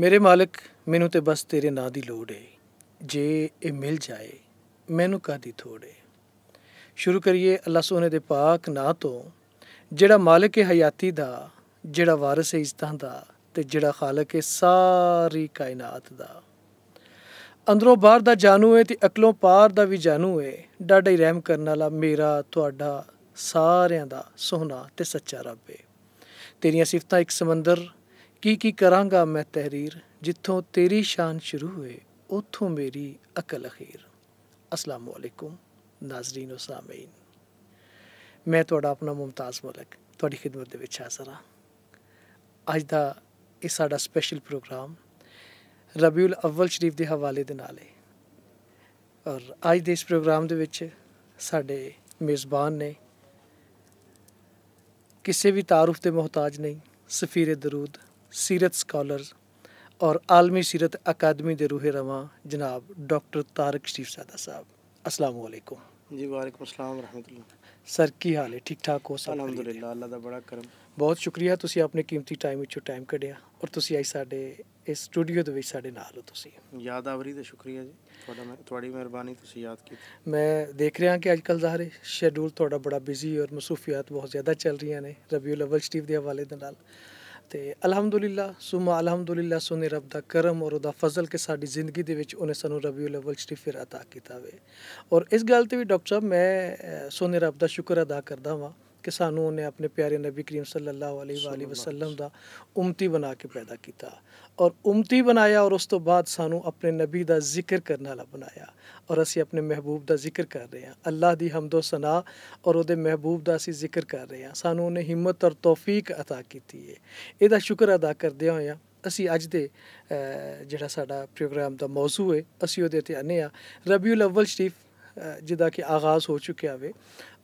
ਮੇਰੇ ਮਾਲਕ ਮੈਨੂੰ ਤੇ ਬਸ ਤੇਰੇ ਨਾਂ ਦੀ ਲੋੜ ਏ ਜੇ ਇਹ ਮਿਲ ਜਾਏ ਮੈਨੂੰ ਕਾਦੀ ਥੋੜੇ ਸ਼ੁਰੂ ਕਰੀਏ ਅੱਲਾ ਸੋਨੇ ਦੇ ਪਾਕ ਨਾਂ ਤੋਂ ਜਿਹੜਾ ਮਾਲਕ ਹੈ ਹਯਾਤੀ ਦਾ ਜਿਹੜਾ ਵਾਰਿਸ ਹੈ ਇਜ਼ਤਾਂ ਦਾ ਤੇ ਜਿਹੜਾ ਖਾਲਕ ਹੈ ਸਾਰੀ ਕਾਇਨਾਤ ਦਾ ਅੰਦਰੋਂ ਬਾਹਰ ਦਾ ਜਾਨੂ ਏ ਤੇ ਅਕਲੋਂ ਪਾਰ ਦਾ ਵੀ ਜਾਨੂ ਏ ਡਾਢਾ ਹੀ ਰਹਿਮ ਕਰਨ ਵਾਲਾ ਮੇਰਾ ਤੁਹਾਡਾ ਸਾਰਿਆਂ ਦਾ ਸੋਹਣਾ ਤੇ ਸੱਚਾ ਰੱਬ ਏ ਤੇਰੀਆਂ ਸਿਫਤਾਂ ਇੱਕ ਸਮੁੰਦਰ ਕੀ ਕੀ ਕਰਾਂਗਾ ਮੈਂ ਤਹਿਰੀਰ ਜਿੱਥੋਂ ਤੇਰੀ ਸ਼ਾਨ ਸ਼ੁਰੂ ਹੋਏ ਉਥੋਂ ਮੇਰੀ ਅਕਲ ਅਖੀਰ ਅਸਲਾਮ ਵਾਲੇਕੁਮ ਨਾਜ਼ਰੀਨ ਸਾਮੀਨ ਮੈਂ ਤੁਹਾਡਾ ਆਪਣਾ ਮੁਮਤਾਜ਼ ਮਲਕ ਤੁਹਾਡੀ ਖਿਦਮਤ ਦੇ ਵਿੱਚ ਹਾਜ਼ਰ ਹਾਂ ਅੱਜ ਦਾ ਇਹ ਸਾਡਾ ਸਪੈਸ਼ਲ ਪ੍ਰੋਗਰਾਮ ਰਬੀਉਲ ਅਵਲ ਸ਼ਰੀਫ ਦੇ ਹਵਾਲੇ ਦੇ ਨਾਲ ਹੈ ਔਰ ਅੱਜ ਦੇ ਇਸ ਪ੍ਰੋਗਰਾਮ ਦੇ ਵਿੱਚ ਸਾਡੇ ਮੇਜ਼ਬਾਨ ਨੇ ਕਿਸੇ ਵੀ ਤਾਰੂਫ ਦੇ ਮੁਹਤਾਜ ਨਹੀਂ ਸਫੀਰ ਦਰੂਦ सीरत स्कॉलर और आलमी सीरत अकादमी दे रूह रवा जनाब डॉक्टर तारक शरीफ सादा साहब अस्सलाम वालेकुम जी वालेकुम अस्सलाम रहमतुल्लाह सर की हाल है ठीक ठाक हो सब अलहमदुलिल्लाह अल्लाह दा बड़ा करम ਬਹੁਤ ਸ਼ੁਕਰੀਆ ਤੁਸੀਂ ਆਪਣੇ ਕੀਮਤੀ ਟਾਈਮ ਵਿੱਚੋਂ ਟਾਈਮ ਕੱਢਿਆ ਔਰ ਤੁਸੀਂ ਅੱਜ ਸਾਡੇ ਇਸ ਸਟੂਡੀਓ ਦੇ ਵਿੱਚ ਸਾਡੇ ਨਾਲ ਹੋ ਤੁਸੀਂ ਯਾਦਾਵਰੀ ਦਾ ਸ਼ੁਕਰੀਆ ਜੀ ਤੁਹਾਡਾ ਮੈਂ ਤੁਹਾਡੀ ਮਿਹਰਬਾਨੀ ਤੁਸੀਂ ਯਾਦ ਕੀਤੀ ਮੈਂ ਦੇਖ ਰਿਹਾ ਕਿ ਅੱਜ ਕੱਲ ਜ਼ਾਹਰ ਸ਼ੈਡਿਊਲ ਤੁਹਾਡਾ ਬੜਾ ਬਿਜ਼ੀ ਔਰ ਮਸੂਫੀਅਤ ਬਹੁਤ ਜ਼ਿਆਦਾ ਚੱਲ ਰਹੀਆਂ ਨੇ ਰਬੀਉਲ ਅਵਲ ਸ਼ਰੀਫ ਦੇ ਹਵਾਲੇ ਦੇ ਨਾਲ ਤੇ ਅਲਹਮਦੁਲਿਲਾ ਸੁਮਾ ਅਲਹਮਦੁਲਿਲਾ ਸੁਨੇ ਰੱਬ ਦਾ ਕਰਮ ਔਰ ਉਹਦਾ ਫਜ਼ਲ ਕੇ ਸਾਡੀ ਜ਼ਿੰਦਗੀ ਦੇ ਵਿੱਚ ਉਹਨੇ ਸਾਨੂੰ ਰਬੀਉਲ ਅਵਲ ਸ਼ਰੀਫ ਫਿਰ ਅਤਾ ਕੀਤਾ ਵੇ ਔਰ ਇਸ ਗੱਲ ਤੇ ਵੀ ਡਾਕਟਰ ਸਾਹਿਬ ਮੈਂ ਸੁਨੇ ਰੱਬ ਦਾ ਸ਼ੁਕਰ ਅਦਾ ਕਰਦਾ ਵਾਂ ਕਿ ਸਾਨੂੰ ਉਹਨੇ ਆਪਣੇ ਪਿਆਰੇ ਨਬੀ ਕਰੀਮ ਸੱਲੱਲਾਹੁ ਅਲੈहि ਵਸੱਲਮ ਦਾ ਉਮਤੀ ਬਣਾ ਕੇ ਪੈਦਾ ਕੀਤਾ ਔਰ ਉਮਤੀ ਬਣਾਇਆ ਔਰ ਉਸ ਤੋਂ ਬਾਅਦ ਸਾਨੂੰ ਆਪਣੇ ਨਬੀ ਦਾ ਜ਼ਿਕਰ ਕਰਨ ਵਾਲਾ ਬਣਾਇਆ ਔਰ ਅਸੀਂ ਆਪਣੇ ਮਹਿਬੂਬ ਦਾ ਜ਼ਿਕਰ ਕਰ ਰਹੇ ਹਾਂ ਅੱਲਾਹ ਦੀ ਹਮਦੋ ਸਨਾ ਔਰ ਉਹਦੇ ਮਹਿਬੂਬ ਦਾ ਅਸੀਂ ਜ਼ਿਕਰ ਕਰ ਰਹੇ ਹਾਂ ਸਾਨੂੰ ਉਹਨੇ ਹਿੰਮਤ ਔਰ ਤੌਫੀਕ عطا ਕੀਤੀ ਹੈ ਇਹਦਾ ਸ਼ੁਕਰ ਅਦਾ ਕਰਦੇ ਹੋਇਆ ਅਸੀਂ ਅੱਜ ਦੇ ਜਿਹੜਾ ਸਾਡਾ ਪ੍ਰੋਗਰਾਮ ਦਾ ਮੌਜੂ ਹੈ ਅਸੀਂ ਉਹਦੇ ਤੇ ਆਨੇ ਆ ਰਬੀਉਲ ਅਵਲ ਸ਼ਰੀਫ ਜਿਹਦਾ ਕਿ ਆਗਾਜ਼ ਹੋ ਚੁੱਕਿਆ ਵੇ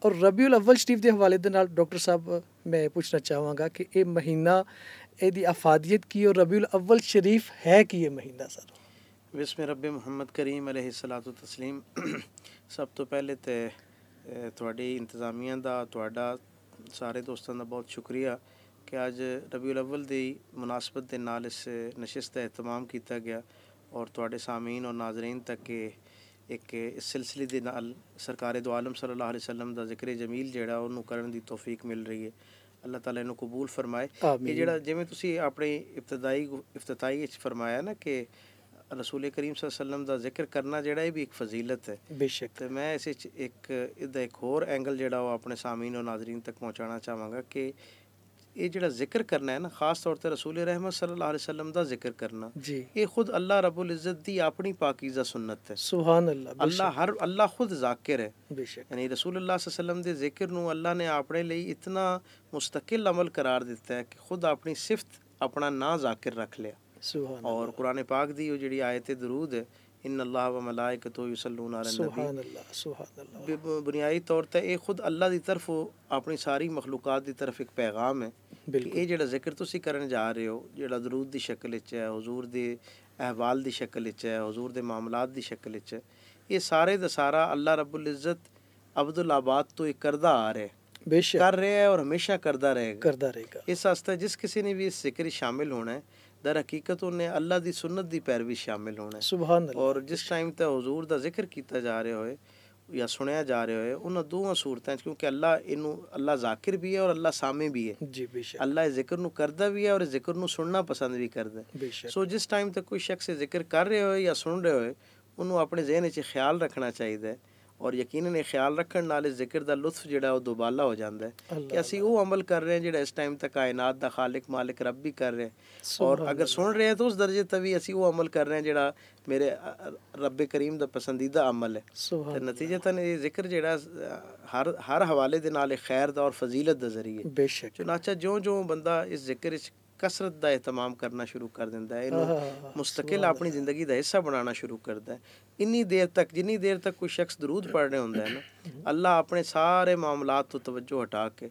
ਔਰ ਰਬੀਉਲ ਅਵਲ ਸ਼ਰੀਫ ਦੇ ਹਵਾਲੇ ਦੇ ਨਾਲ ਡਾਕਟਰ ਸਾਹਿਬ ਮੈਂ ਪੁੱਛਣਾ ਚਾਹਾਂਗਾ ਕਿ ਇਹ ਮਹੀਨਾ ਇਹਦੀ ਅਫਾਦੀਅਤ ਕੀ ਔਰ ਰਬੀਉਲ ਅਵਲ ਸ਼ਰੀਫ ਹੈ ਕੀ ਇਹ ਮਹੀਨਾ ਸਰ ਬਿਸਮਿ ਰੱਬ ਮੁਹੰਮਦ ਕਰੀਮ ਅਲੈਹਿ ਸਲਾਤੁ ਤਸਲੀਮ ਸਭ ਤੋਂ ਪਹਿਲੇ ਤੇ ਤੁਹਾਡੀ ਇੰਤਜ਼ਾਮੀਆਂ ਦਾ ਤੁਹਾਡਾ ਸਾਰੇ ਦੋਸਤਾਂ ਦਾ ਬਹੁਤ ਸ਼ੁਕਰੀਆ ਕਿ ਅੱਜ ਰਬੀਉਲ ਅਵਲ ਦੀ ਮناسبت ਦੇ ਨਾਲ ਇਸ ਨਸ਼ਿਸ਼ ਦਾ ਇhtमाम ਕੀਤਾ ਗਿਆ ਔਰ ਤੁਹਾਡੇ ਸਾਮੀਨ ਔਰ ਨਾਜ਼ਰੀਨ ਤੱਕ ਇਹ ਇੱਕ ਇਸ ਸਿਲਸਿਲੇ ਦੇ ਨਾਲ ਸਰਕਾਰੇ ਦੋ ਆਲਮ ਸੱਲੱਲਾਹੁ ਅਲੈਹਿ ਵਸੱਲਮ ਦਾ ਜ਼ਿਕਰ ਜਮੀਲ ਜਿਹੜਾ ਉਹਨੂੰ ਕਰਨ ਦੀ ਤੋਫੀਕ ਮਿਲ ਰਹੀ ਹੈ ਅੱਲਾਹ ਤਾਲਾ ਇਹਨੂੰ ਕਬੂਲ ਫਰਮਾਏ ਇਹ ਜਿਹੜਾ ਜਿਵੇਂ ਤੁਸੀਂ ਆਪਣੇ ਇਬਤਦਾਈ ਇਫਤਤਾਈ ਵਿੱਚ ਫਰਮਾਇਆ ਨਾ ਕਿ ਰਸੂਲ ਕਰੀਮ ਸੱਲਮ ਦਾ ਜ਼ਿਕਰ ਕਰਨਾ ਜਿਹੜਾ ਇਹ ਵੀ ਇੱਕ ਫਜ਼ੀਲਤ ਹੈ ਬੇਸ਼ੱਕ ਤੇ ਮੈਂ ਇਸ ਵਿੱਚ ਇੱਕ ਇਹਦਾ ਇੱਕ ਹੋਰ ਐਂਗਲ ਜਿਹੜਾ ਉਹ ਆਪਣੇ ਸਾਮੀਨ ਨਾਜ਼ਰੀਨ ਤੱਕ ਪਹੁੰਚਾਉਣਾ ਚਾਹਾਂਗਾ ਕਿ ये जो जिक्र करना है ना खास तौर पर रसूल रहमत सल्ला वसलम का जिक्र करना ये खुद अल्लाह रबुल इज़्ज़त की अपनी पाकिजा सुनत है सुहान अल्लाह अल्लाह हर अल्लाह खुद जाकिर है यानी रसूल अल्लाह वसलम के जिक्र अल्लाह ने अपने लिए इतना मुस्तकिल अमल करार दिता है कि खुद अपनी सिफत अपना ना जाकिर रख लिया और कुरने पाक की जी आयत दरूद है बुनियादी तौर पर यह खुद अल्लाह की तरफ अपनी सारी मखलूकत की तरफ एक पैगाम है ये जो जिक्र तुम कर जा रहे हो जो दरूद की शक्ल है हजूर द अहवाल की शक्ल है हजूर के मामलात की शक्ल है ये सारे द सारा अल्लाह रबुल इज्जत अब्दुल आबाद तो एक करदा आ रहा है बेश कर रहा है और हमेशा करता रहेगा करता रहेगा इस वास्ते जिस किसी ने भी इस जिक्र शामिल होना है दर हकीकत उन्हें अल्लाह की सुनत की पैरवी शामिल होना ਸੁਭਾਨ और जिस टाइम ਟਾਈਮ हजूर का जिक्र किया जा रहा हो या सुनया जा रहा है उन्होंने दोवे सूरत क्योंकि अल्लाह इन अल्लाह जाकिर भी है और अल्लाह सामी भी है जी बेशक अल्लाह जिक्र करता भी है और जिक्र सुनना पसंद भी करता है सो जिस टाइम तक कोई शख्स जिक्र कर रहे हो या सुन रहे हो उन्होंने अपने जहन ख्याल रखना चाहिए और यकीन ने ख्याल रखने जिक्र का लुत्फ जो दुबाला हो जाता है कि असं वो अमल कर रहे हैं जो इस टाइम तक कायनात का खालिक मालिक रब भी कर रहे हैं और अगर सुन रहे हैं तो उस दर्जे तक भी असं वो अमल कर रहे हैं जो मेरे रब करीम का पसंदीदा अमल है तो नतीजतन ये जिक्र ज हर हर हवाले के नाल खैर और फजीलत जरिए बेशक चुनाचा ज्यों ज्यों बंदा इस जिक्र कसरत का इहतमाम करना शुरू कर देता है मुस्तकिल अपनी जिंदगी का हिस्सा बनाना शुरू करता है इन्नी देर तक जिन्नी देर तक कोई शख्स दरूद पढ़ रहे होंगे ना अल्लाह अपने सारे मामला तो तवज्जो हटा के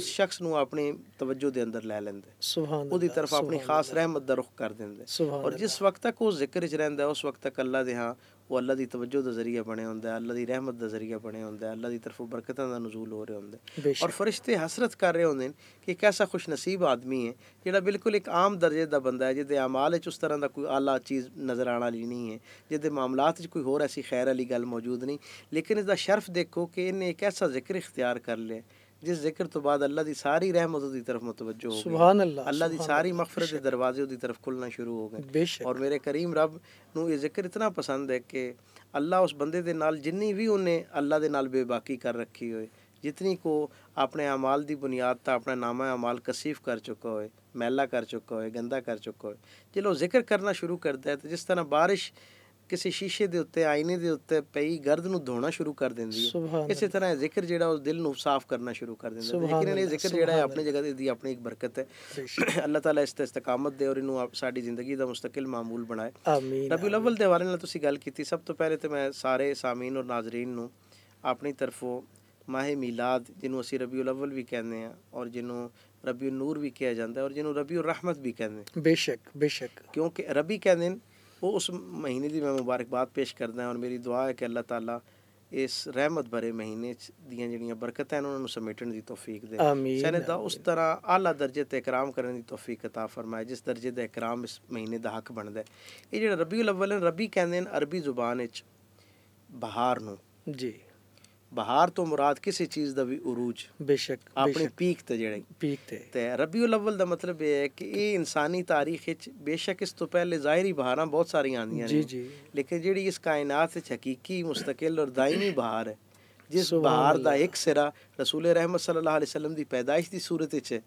उस शख्स को अपनी तवज्जो के अंदर लै लेंदे उसकी तरफ अपनी खास रहमत का रुख कर देंगे और जिस वक्त तक वह जिक्र रहा उस वक्त तक अल्लाह दे हाँ वो अल्लाह की तवज्जो का जरिया बने होंगे अल्लाह की रहमत का जरिया बने होंगे अल्लाह की तरफों बरकत का नजूल हो रहे होंगे और फरिश्ते हसरत कर रहे होंगे कि एक ऐसा खुश नसीब आदमी है जो बिल्कुल एक आम दर्जे का बंदा है जिद अमाल उस तरह का कोई आला चीज़ नज़र आने वाली नहीं है जिद मामलात कोई होर ऐसी खैर वाली गल मौजूद नहीं लेकिन इसका शर्फ देखो कि इन्हें एक ऐसा जिक्र इख्तियार कर लिया जिस जिक्र तो बाद अल्लाह दी सारी रहमत दी तरफ मुतवज्जो हो सुभान अल्लाह अल्लाह दी सारी मगफरत दे दरवाजे दी तरफ खुलना शुरू हो गए और मेरे करीम रब नु ये जिक्र इतना पसंद है कि अल्लाह उस बंदे दे नाल जिन्नी भी उन्हें अल्लाह दे नाल बेबाकी कर रखी हो जितनी को अपने अमाल की बुनियाद ता अपना नामा अमाल कसीफ कर चुका हो मैला कर चुका हो गंदा कर चुका हो जो जिक्र करना शुरू करता है तो जिस तरह बारिश ਕਿਸੇ ਸ਼ੀਸ਼ੇ ਦੇ ਉੱਤੇ ਆਇਨੇ ਦੇ ਉੱਤੇ ਪਈ ਗਰਦ ਨੂੰ ਧੋਣਾ ਸ਼ੁਰੂ ਕਰ ਦਿੰਦੀ ਹੈ ਇਸੇ ਤਰ੍ਹਾਂ ਜ਼ਿਕਰ ਜਿਹੜਾ ਉਹ ਦਿਲ ਨੂੰ ਸਾਫ਼ ਕਰਨਾ ਸ਼ੁਰੂ ਕਰ ਦਿੰਦਾ ਹੈ ਲੇਕਿਨ ਇਹ ਜ਼ਿਕਰ ਜਿਹੜਾ ਹੈ ਆਪਣੀ ਜਗ੍ਹਾ ਤੇ ਦੀ ਆਪਣੀ ਇੱਕ ਬਰਕਤ ਹੈ ਅੱਲਾਹ ਤਾਲਾ ਇਸ ਤੇ ਇਸਤਕਾਮਤ ਦੇ ਔਰ ਇਹਨੂੰ ਸਾਡੀ ਜ਼ਿੰਦਗੀ ਦਾ ਮੁਸਤਕਿਲ ਮਾਮੂਲ ਬਣਾਏ ਆਮੀਨ ਰਬੀ ਲਵਲ ਦੇ ਹਵਾਲੇ ਨਾਲ ਤੁਸੀਂ ਗੱਲ ਕੀਤੀ ਸਭ ਤੋਂ ਪਹਿਲੇ ਤੇ ਮੈਂ ਸਾਰੇ ਸਾਮੀਨ ਔਰ ਨਾਜ਼ਰੀਨ ਨੂੰ ਆਪਣੀ ਤਰਫੋਂ ਮਾਹੇ ਮਿਲਾਦ ਜਿਹਨੂੰ ਅਸੀਂ ਰਬੀ ਲਵਲ ਵੀ ਕਹਿੰਦੇ ਆ ਔਰ ਜਿਹਨੂੰ ਰਬੀ ਨੂਰ ਵੀ ਕਿਹਾ ਜਾਂਦਾ ਔਰ ਜਿਹਨੂੰ ਰਬੀ ਰਹਿਮਤ ਵੀ ਕਹਿੰਦੇ ਬੇਸ਼ੱਕ ਬੇਸ਼ੱਕ ਕਿਉਂਕਿ ਰਬੀ ਕਹਿੰਦੇ ਉਹ ਉਸ ਮਹੀਨੇ ਦੀ ਮੈਂ ਮੁਬਾਰਕਬਾਦ ਪੇਸ਼ ਕਰਦਾ ਹਾਂ ਔਰ ਮੇਰੀ ਦੁਆ ਹੈ ਕਿ ਅੱਲਾਹ ਤਾਲਾ ਇਸ ਰਹਿਮਤ ਭਰੇ ਮਹੀਨੇ ਚ ਦੀਆਂ ਜਿਹੜੀਆਂ ਬਰਕਤਾਂ ਹਨ ਉਹਨਾਂ ਨੂੰ ਸਮੇਟਣ ਦੀ ਤੋਫੀਕ ਦੇ ਆਮੀਨ ਸਨੇ ਦਾ ਉਸ ਤਰ੍ਹਾਂ ਆਲਾ ਦਰਜੇ ਤੇ ਇਕਰਾਮ ਕਰਨ ਦੀ ਤੋਫੀਕ عطا ਫਰਮਾਏ ਜਿਸ ਦਰਜੇ ਦਾ ਇਕਰਾਮ ਇਸ ਮਹੀਨੇ ਦਾ ਹੱਕ ਬਣਦਾ ਹੈ ਇਹ ਜਿਹੜਾ ਰਬੀਉਲ ਅਵਲ ਰਬੀ ਕਹਿੰਦੇ ਨੇ ਅਰਬੀ ਜ਼ੁਬਾਨ ਵਿੱਚ ਬਹਾਰ ਨੂੰ ਜੀ ਬਹਾਰ ਤੋਂ ਮੁਰਾਦ ਕਿਸੇ ਚੀਜ਼ ਦਾ ਵੀ ਉਰੂਜ ਬੇਸ਼ੱਕ ਆਪਣੀ ਪੀਕ ਤੇ ਜਿਹੜੇ ਪੀਕ ਤੇ ਤੇ ਰਬੀਉਲ ਅਵਲ ਦਾ ਮਤਲਬ ਇਹ ਹੈ ਕਿ ਇਹ ਇਨਸਾਨੀ ਤਾਰੀਖ ਵਿੱਚ ਬੇਸ਼ੱਕ ਇਸ ਤੋਂ ਪਹਿਲੇ ਜ਼ਾਹਿਰੀ ਬਹਾਰਾਂ ਬਹੁਤ ਸਾਰੀਆਂ ਆਂਦੀਆਂ ਨੇ ਜੀ ਜੀ ਲੇਕਿਨ ਜਿਹੜੀ ਇਸ ਕਾਇਨਾਤ ਵਿੱਚ ਹਕੀਕੀ ਮੁਸਤਕਿਲ ਔਰ ਦਾਇਮੀ ਬਹਾਰ ਹੈ ਜਿਸ ਬਹਾਰ ਦਾ ਇੱਕ ਸਿਰਾ ਰਸੂਲ ਰਹਿਮਤ ਸੱਲੱਲਾਹੁ ਅਲੈਹਿ ਵਸੱਲਮ ਦੀ ਪੈਦਾਇਸ਼ ਦੀ ਸੂਰਤ ਵਿੱਚ ਹੈ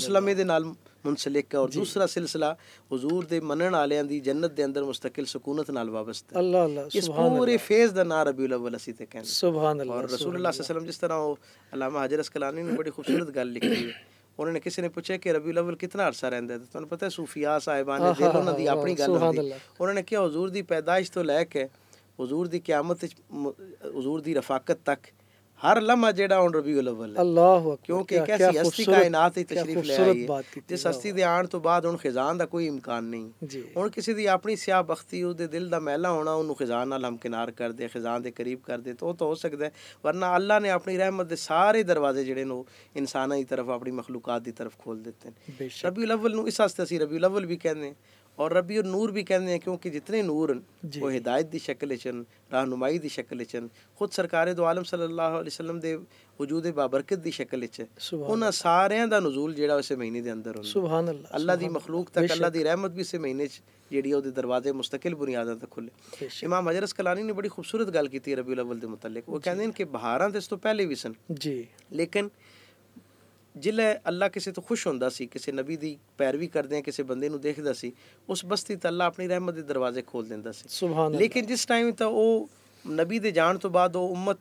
ਉਸ ਲਮੇ ਦੇ ਨਾਲ मुंसलिक और दूसरा सिलसिला हजूर के मनण आलिया की जन्नत के अंदर मुस्तकिल सुकूनत वाबस्त का ना रबी उलवल असी रसूलम जिस तरह अलामा हजरस कलानी ने बड़ी खूबसूरत गल लिखी है उन्होंने किसी ने पूछा कि रबी उलवल कितना अरसा रहा है तो पता है सूफिया साहेबान उन्होंने अपनी गल उन्होंने कहा हजूर की पैदाइश तो लैके हजूर की क्यामत हजूर की रफाकत तक हर लम्हा जेड़ा ऑन रबी अव्वल अल्लाह क्योंकि कैसी ऐसी हस्ती कायनात ही तशरीफ ले आई है जिस हस्ती दे आन तो बाद उन खजान दा कोई इम्कान नहीं हुन किसी दी अपनी सियाह बख्ती उदे दिल दा मैला होना ओनु खजान नाल हम किनार कर दे खजान दे करीब कर दे तो तो हो सकदा है वरना अल्लाह ने अपनी रहमत दे सारे दरवाजे जेड़े नो इंसानां दी तरफ अपनी मखलूकात दी तरफ खोल देते हैं रबी अव्वल नु इस हस्ती असि रबी अव्वल भी कहंदे हैं और रबी और नूर भी कहते हैं क्योंकि जितने नूर वो हिदायत की शक्ल चन रहनुमाई की शक्ल चन खुद सरकार दो आलम सल्लल्लाहु अलैहि वसल्लम दे वजूद बाबरकत की शक्ल च उन्होंने सारे का नजूल जो इस महीने के अंदर सुभान अल्लाह की मखलूक तक अल्लाह की रहमत भी इस महीने जी दरवाजे मुस्तकिल बुनियादा तक खुले इमाम हजरस कलानी ने बड़ी खूबसूरत गल की रबी अलवल के मुतलिक वो कहते हैं कि बहारा तो इस तू पहले भी सन जी लेकिन ਜਿਲੇ ਅੱਲਾ ਕਿਸੇ ਤੋਂ ਖੁਸ਼ ਹੁੰਦਾ ਸੀ ਕਿਸੇ ਨਬੀ ਦੀ ਪੈਰਵੀ ਕਰਦੇ ਆ ਕਿਸੇ ਬੰਦੇ ਨੂੰ ਦੇਖਦਾ ਸੀ ਉਸ ਬਸਤੀ ਤੇ ਅੱਲਾ ਆਪਣੀ ਰਹਿਮਤ ਦੇ ਦਰਵਾਜ਼ੇ ਖੋਲ ਦਿੰਦਾ ਸੀ ਸੁਭਾਨ ਲੇਕਿਨ ਜਿਸ ਟਾਈਮ ਤਾਂ ਉਹ ਨਬੀ ਦੇ ਜਾਣ ਤੋਂ ਬਾਅਦ ਉਹ ਉਮਤ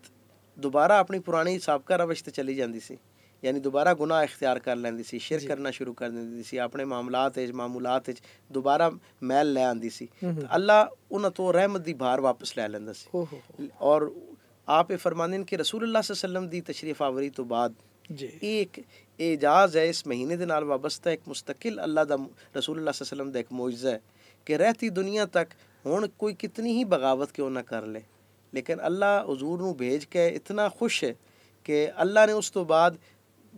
ਦੁਬਾਰਾ ਆਪਣੀ ਪੁਰਾਣੀ ਸਾਬਕਾ ਰਵਿਸ਼ ਤੇ ਚਲੀ ਜਾਂਦੀ ਸੀ ਯਾਨੀ ਦੁਬਾਰਾ ਗੁਨਾਹ ਇਖਤਿਆਰ ਕਰ ਲੈਂਦੀ ਸੀ ਸ਼ਿਰਕ ਕਰਨਾ ਸ਼ੁਰੂ ਕਰ ਦਿੰਦੀ ਸੀ ਆਪਣੇ ਮਾਮਲਾਤ ਵਿੱਚ ਮਾਮੂਲਾਤ ਵਿੱਚ ਦੁਬਾਰਾ ਮੈਲ ਲੈ ਆਂਦੀ ਸੀ ਅੱਲਾ ਉਹਨਾਂ ਤੋਂ ਰਹਿਮਤ ਦੀ ਭਾਰ ਵਾਪਸ ਲੈ ਲੈਂਦਾ ਸੀ ਔਰ ਆਪੇ ਇਹ ਫਰਮਾਨਦੇ ਨੇ ਕਿ ਰਸੂਲullah ਸੱਲਮ ਦੀ ਤਸ਼ਰੀਫ ਆਵਰੀ ਤੋਂ ਬਾਅਦ ਇੱਕ ਇਜਾਜ਼ ਹੈ ਇਸ ਮਹੀਨੇ ਦੇ ਨਾਲ ਵਾਬਸਤਾ ਇੱਕ ਮੁਸਤਕਿਲ ਅੱਲਾ ਦਾ ਰਸੂਲullah ਸੱਲਮ ਦਾ ਇੱਕ ਮੌਜਜ਼ਾ ਹੈ ਕਿ ਰਹਤੀ ਦੁਨੀਆ ਤੱਕ ਹੁਣ ਕੋਈ ਕਿਤਨੀ ਹੀ ਬਗਾਵਤ ਕਿਉਂ ਨਾ ਕਰ ਲੇ ਲੇਕਿਨ ਅੱਲਾ ਹਜ਼ੂਰ ਨੂੰ ਭੇਜ ਕੇ ਇਤਨਾ ਖੁਸ਼ ਹੈ ਕਿ ਅੱਲਾ ਨੇ ਉਸ ਤੋਂ ਬਾਅਦ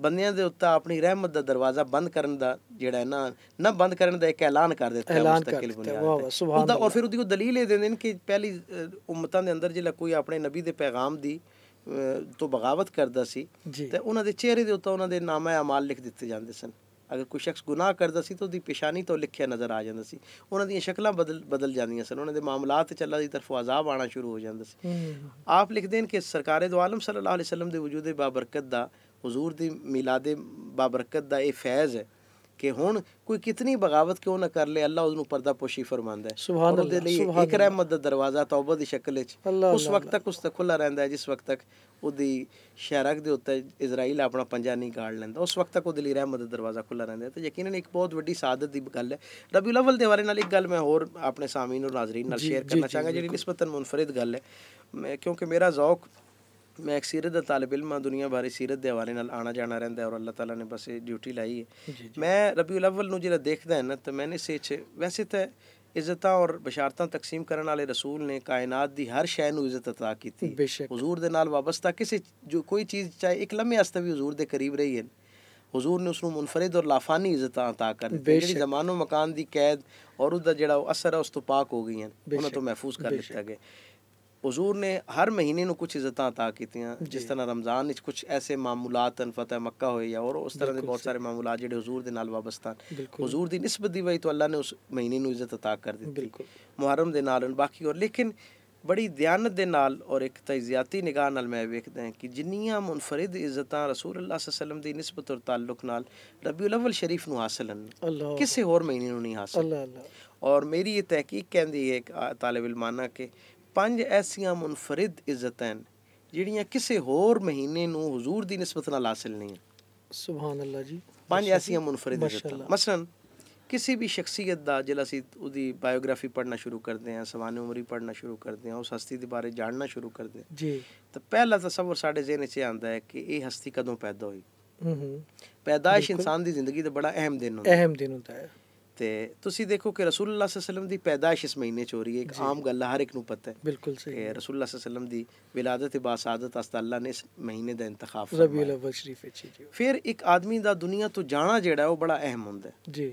ਬੰਦਿਆਂ ਦੇ ਉੱਤੇ ਆਪਣੀ ਰਹਿਮਤ ਦਾ ਦਰਵਾਜ਼ਾ ਬੰਦ ਕਰਨ ਦਾ ਜਿਹੜਾ ਹੈ ਨਾ ਨਾ ਬੰਦ ਕਰਨ ਦਾ ਇੱਕ ਐਲਾਨ ਕਰ ਦਿੱਤਾ ਹੈ ਮੁਸਤਕਿਲ ਬੁਨਿਆਦ ਸੁਭਾਨ ਅੱਲਾਹ ਔਰ ਫਿਰ ਉਹਦੀ ਕੋ ਦਲੀਲ ਇਹ ਦਿੰਦੇ ਨੇ ਕਿ ਪਹਿਲੀ ਉਮਤਾਂ ਦੇ ਅੰਦਰ ਜਿਹੜਾ ਕੋਈ ਆਪਣੇ ਨਬੀ ਦੇ ਪੈਗਾਮ ਦੀ ਤੋਂ ਬਗਾਵਤ ਕਰਦਾ ਸੀ ਤੇ ਉਹਨਾਂ ਦੇ ਚਿਹਰੇ ਦੇ ਉੱਤੇ ਉਹਨਾਂ ਦੇ ਨਾਮੇ ਆਮਾਲ ਲਿਖ ਦਿੱਤੇ ਜਾਂਦੇ ਸਨ ਅਗਰ ਕੋਈ ਸ਼ਖਸ ਗੁਨਾਹ ਕਰਦਾ ਸੀ ਤਾਂ ਉਹਦੀ ਪੇਸ਼ਾਨੀ ਤੋਂ ਲਿਖਿਆ ਨਜ਼ਰ ਆ ਜਾਂਦਾ ਸੀ ਉਹਨਾਂ ਦੀਆਂ ਸ਼ਕਲਾਂ ਬਦਲ ਬਦਲ ਜਾਂਦੀਆਂ ਸਨ ਉਹਨਾਂ ਦੇ ਮਾਮਲਾਤ ਚ ਅੱਲਾ ਦੀ ਤਰਫੋਂ ਅਜ਼ਾਬ ਆਣਾ ਸ਼ੁਰੂ ਹੋ ਜਾਂਦਾ ਸੀ ਆਪ ਲਿਖਦੇ ਨੇ ਕਿ ਸਰਕਾਰੇ ਦੁਆਲਮ ਸੱਲੱਲਾਹੁ ਅਲੈਹਿ ਵਸੱਲਮ ਦੇ ਵਜੂਦ ਬਾਬਰਕਤ ਦਾ ਹਜ਼ੂਰ ਦੀ ਮਿਲਾਦੇ ਬਾਬਰਕਤ ਦਾ ਇਹ ਫੈਜ਼ ਹੈ ਕਿ ਹੁਣ ਕੋਈ ਕਿਤਨੀ ਬਗਾਵਤ ਕਿਉਂ ਨਾ ਕਰ ਲੇ ਅੱਲਾ ਨੂੰ ਪਰਦਾ ਪੋਸ਼ੀ ਫਰਮਾਂਦਾ ਹੈ ਸੁਭਾਨ ਅੱਲਾ ਉਹਦੇ ਲਈ ਇੱਕ ਰਹਿਮਤ ਦਾ ਦਰਵਾਜ਼ਾ ਤੌਬਾ ਦੀ ਸ਼ਕਲ ਵਿੱਚ ਉਸ ਵਕਤ ਤੱਕ ਉਸ ਤੱਕ ਖੁੱਲਾ ਰਹਿੰਦਾ ਹੈ ਜਿਸ ਵਕਤ ਤੱਕ ਉਹਦੀ ਸ਼ਹਿਰਕ ਦੇ ਉੱਤੇ ਇਜ਼ਰਾਈਲ ਆਪਣਾ ਪੰਜਾ ਨਹੀਂ ਗਾੜ ਲੈਂਦਾ ਉਸ ਵਕਤ ਤੱਕ ਉਹਦੇ ਲਈ ਰਹਿਮਤ ਦਾ ਦਰਵਾਜ਼ਾ ਖੁੱਲਾ ਰਹਿੰਦਾ ਹੈ ਤੇ ਯਕੀਨਨ ਇੱਕ ਬਹੁਤ ਵੱਡੀ ਸਾਦਤ ਦੀ ਗੱਲ ਹੈ ਰਬੀ ਲਵਲ ਦੇ ਬਾਰੇ ਨਾਲ ਇੱਕ ਗੱਲ ਮੈਂ ਹੋਰ ਆਪਣੇ ਸਾਮੀਨ ਨੂੰ ਨਾਜ਼ਰੀਨ ਨਾਲ ਸ਼ੇਅਰ ਕਰਨਾ ਚਾਹਾਂਗਾ ਜਿਹੜੀ ਨਿਸਬਤਨ ਮੁਨਫਰਦ ਗੱਲ ਹੈ ਕਿਉਂਕਿ ਮੇਰਾ ਜ਼ੌਕ ਮੈਂ ਇੱਕ ਸੀਰਤ ਦਾ ਤਾਲਬ ਇਲਮ ਆ ਦੁਨੀਆ ਬਾਰੇ ਸੀਰਤ ਦੇ ਹਵਾਲੇ ਨਾਲ ਆਣਾ ਜਾਣਾ ਰਹਿੰਦਾ ਔਰ ਅੱਲਾਹ ਤਾਲਾ ਨੇ ਬਸ ਇਹ ਡਿਊਟੀ ਲਾਈ ਹੈ ਮੈਂ ਰਬੀਉਲ ਅਵਲ ਨੂੰ ਜਿਹੜਾ ਦੇਖਦਾ ਹੈ ਨਾ ਤਾਂ ਮੈਨੇ ਸੇਚ ਵੈਸੇ ਤਾਂ ਇੱਜ਼ਤਾਂ ਔਰ ਬਸ਼ਾਰਤਾਂ ਤਕਸੀਮ ਕਰਨ ਵਾਲੇ ਰਸੂਲ ਨੇ ਕਾਇਨਾਤ ਦੀ ਹਰ ਸ਼ੈ ਨੂੰ ਇੱਜ਼ਤ عطا ਕੀਤੀ ਹਜ਼ੂਰ ਦੇ ਨਾਲ ਵਾਬਸਤਾ ਕਿਸੇ ਜੋ ਕੋਈ ਚੀਜ਼ ਚਾਹੇ ਇੱਕ ਲੰਮੇ ਵਾਸਤੇ ਵੀ ਹਜ਼ੂਰ ਦੇ ਕਰੀਬ ਰਹੀ ਹੈ ਹਜ਼ੂਰ ਨੇ ਉਸ ਨੂੰ ਮੁਨਫਰਦ ਔਰ ਲਾਫਾਨੀ ਇੱਜ਼ਤਾਂ عطا ਕਰ ਦਿੱਤੀ ਜਿਹੜੀ ਜ਼ਮਾਨੋ ਮਕਾਨ ਦੀ ਕੈਦ ਔਰ ਉਹਦਾ ਜਿਹੜਾ ਅਸਰ ਹੈ ਉਸ ਤੋਂ ਪਾਕ ਹੋ ਗਈਆਂ ਉਹਨਾਂ ਤੋਂ ਮਹਿਫੂਜ਼ ਕਰ ਦਿੱਤਾ ਗਿਆ हजूर ने हर महीने न कुछ इज्जत अता की जिस तरह रमजान कुछ ऐसे मामूलात फतेह मक्का हुए या और उस तरह के बहुत सारे मामूलात जो हजूर के हजूर की नस्बत की वही तो अल्लाह ने उस महीने इज्जत अता कर दी मुहर्रम के नाल बाकी और लेकिन बड़ी दयानत के नाल और एक तजियाती निगाह न मैं वेखदा कि जिन्या मुनफरिद इज्जत रसूल अल्लाह वसलम की नस्बत और ताल्लुक न रबी उल अवल शरीफ न हासिल हैं किसी होर महीने नहीं हासिल और मेरी ये तहकीक कहती है तालबिल माना के ਪੰਜ ਐਸੀਆਂ ਮੁਨਫਰਦ ਇੱਜ਼ਤਾਂ ਜਿਹੜੀਆਂ ਕਿਸੇ ਹੋਰ ਮਹੀਨੇ ਨੂੰ ਹਜ਼ੂਰ ਦੀ ਨਿਸਬਤ ਨਾਲ ਹਾਸਲ ਨਹੀਂ ਸੁਭਾਨ ਅੱਲਾ ਜੀ ਪੰਜ ਐਸੀਆਂ ਮੁਨਫਰਦ ਇੱਜ਼ਤਾਂ ਮਸਲਨ ਕਿਸੇ ਵੀ ਸ਼ਖਸੀਅਤ ਦਾ ਜਿਹੜਾ ਅਸੀਂ ਉਹਦੀ ਬਾਇਓਗ੍ਰਾਫੀ ਪੜ੍ਹਨਾ ਸ਼ੁਰੂ ਕਰਦੇ ਹਾਂ ਸਵਾਨ ਉਮਰੀ ਪੜ੍ਹਨਾ ਸ਼ੁਰੂ ਕਰਦੇ ਹਾਂ ਉਸ ਹਸਤੀ ਦੇ ਬਾਰੇ ਜਾਣਨਾ ਸ਼ੁਰੂ ਕਰਦੇ ਹਾਂ ਜੀ ਤਾਂ ਪਹਿਲਾ ਤਸਵਰ ਸਾਡੇ ਜ਼ਿਹਨ 'ਚ ਆਉਂਦਾ ਹੈ ਕਿ ਇਹ ਹਸਤੀ ਕਦੋਂ ਪੈਦਾ ਹੋਈ ਹੂੰ ਹੂੰ ਪੈਦਾਇਸ਼ ਇਨਸਾਨ ਦੀ ਜ਼ਿੰਦਗੀ ਦਾ ਬੜਾ ਅਹਿਮ ਦਿਨ ਹੁੰਦਾ ਹੈ ਅਹਿਮ ਦਿਨ ਹੁੰਦਾ ਹੈ तो तुम देखो कि रसूल सलम की पैदाइश इस महीने च हो रही है एक आम गल हर एक पता है बिल्कुल रसूल सलम की विलादत बासादत अल्लाह ने इस महीने का इंतखा फिर एक आदमी का दुनिया तो जाना जोड़ा वह बड़ा अहम होंगे जी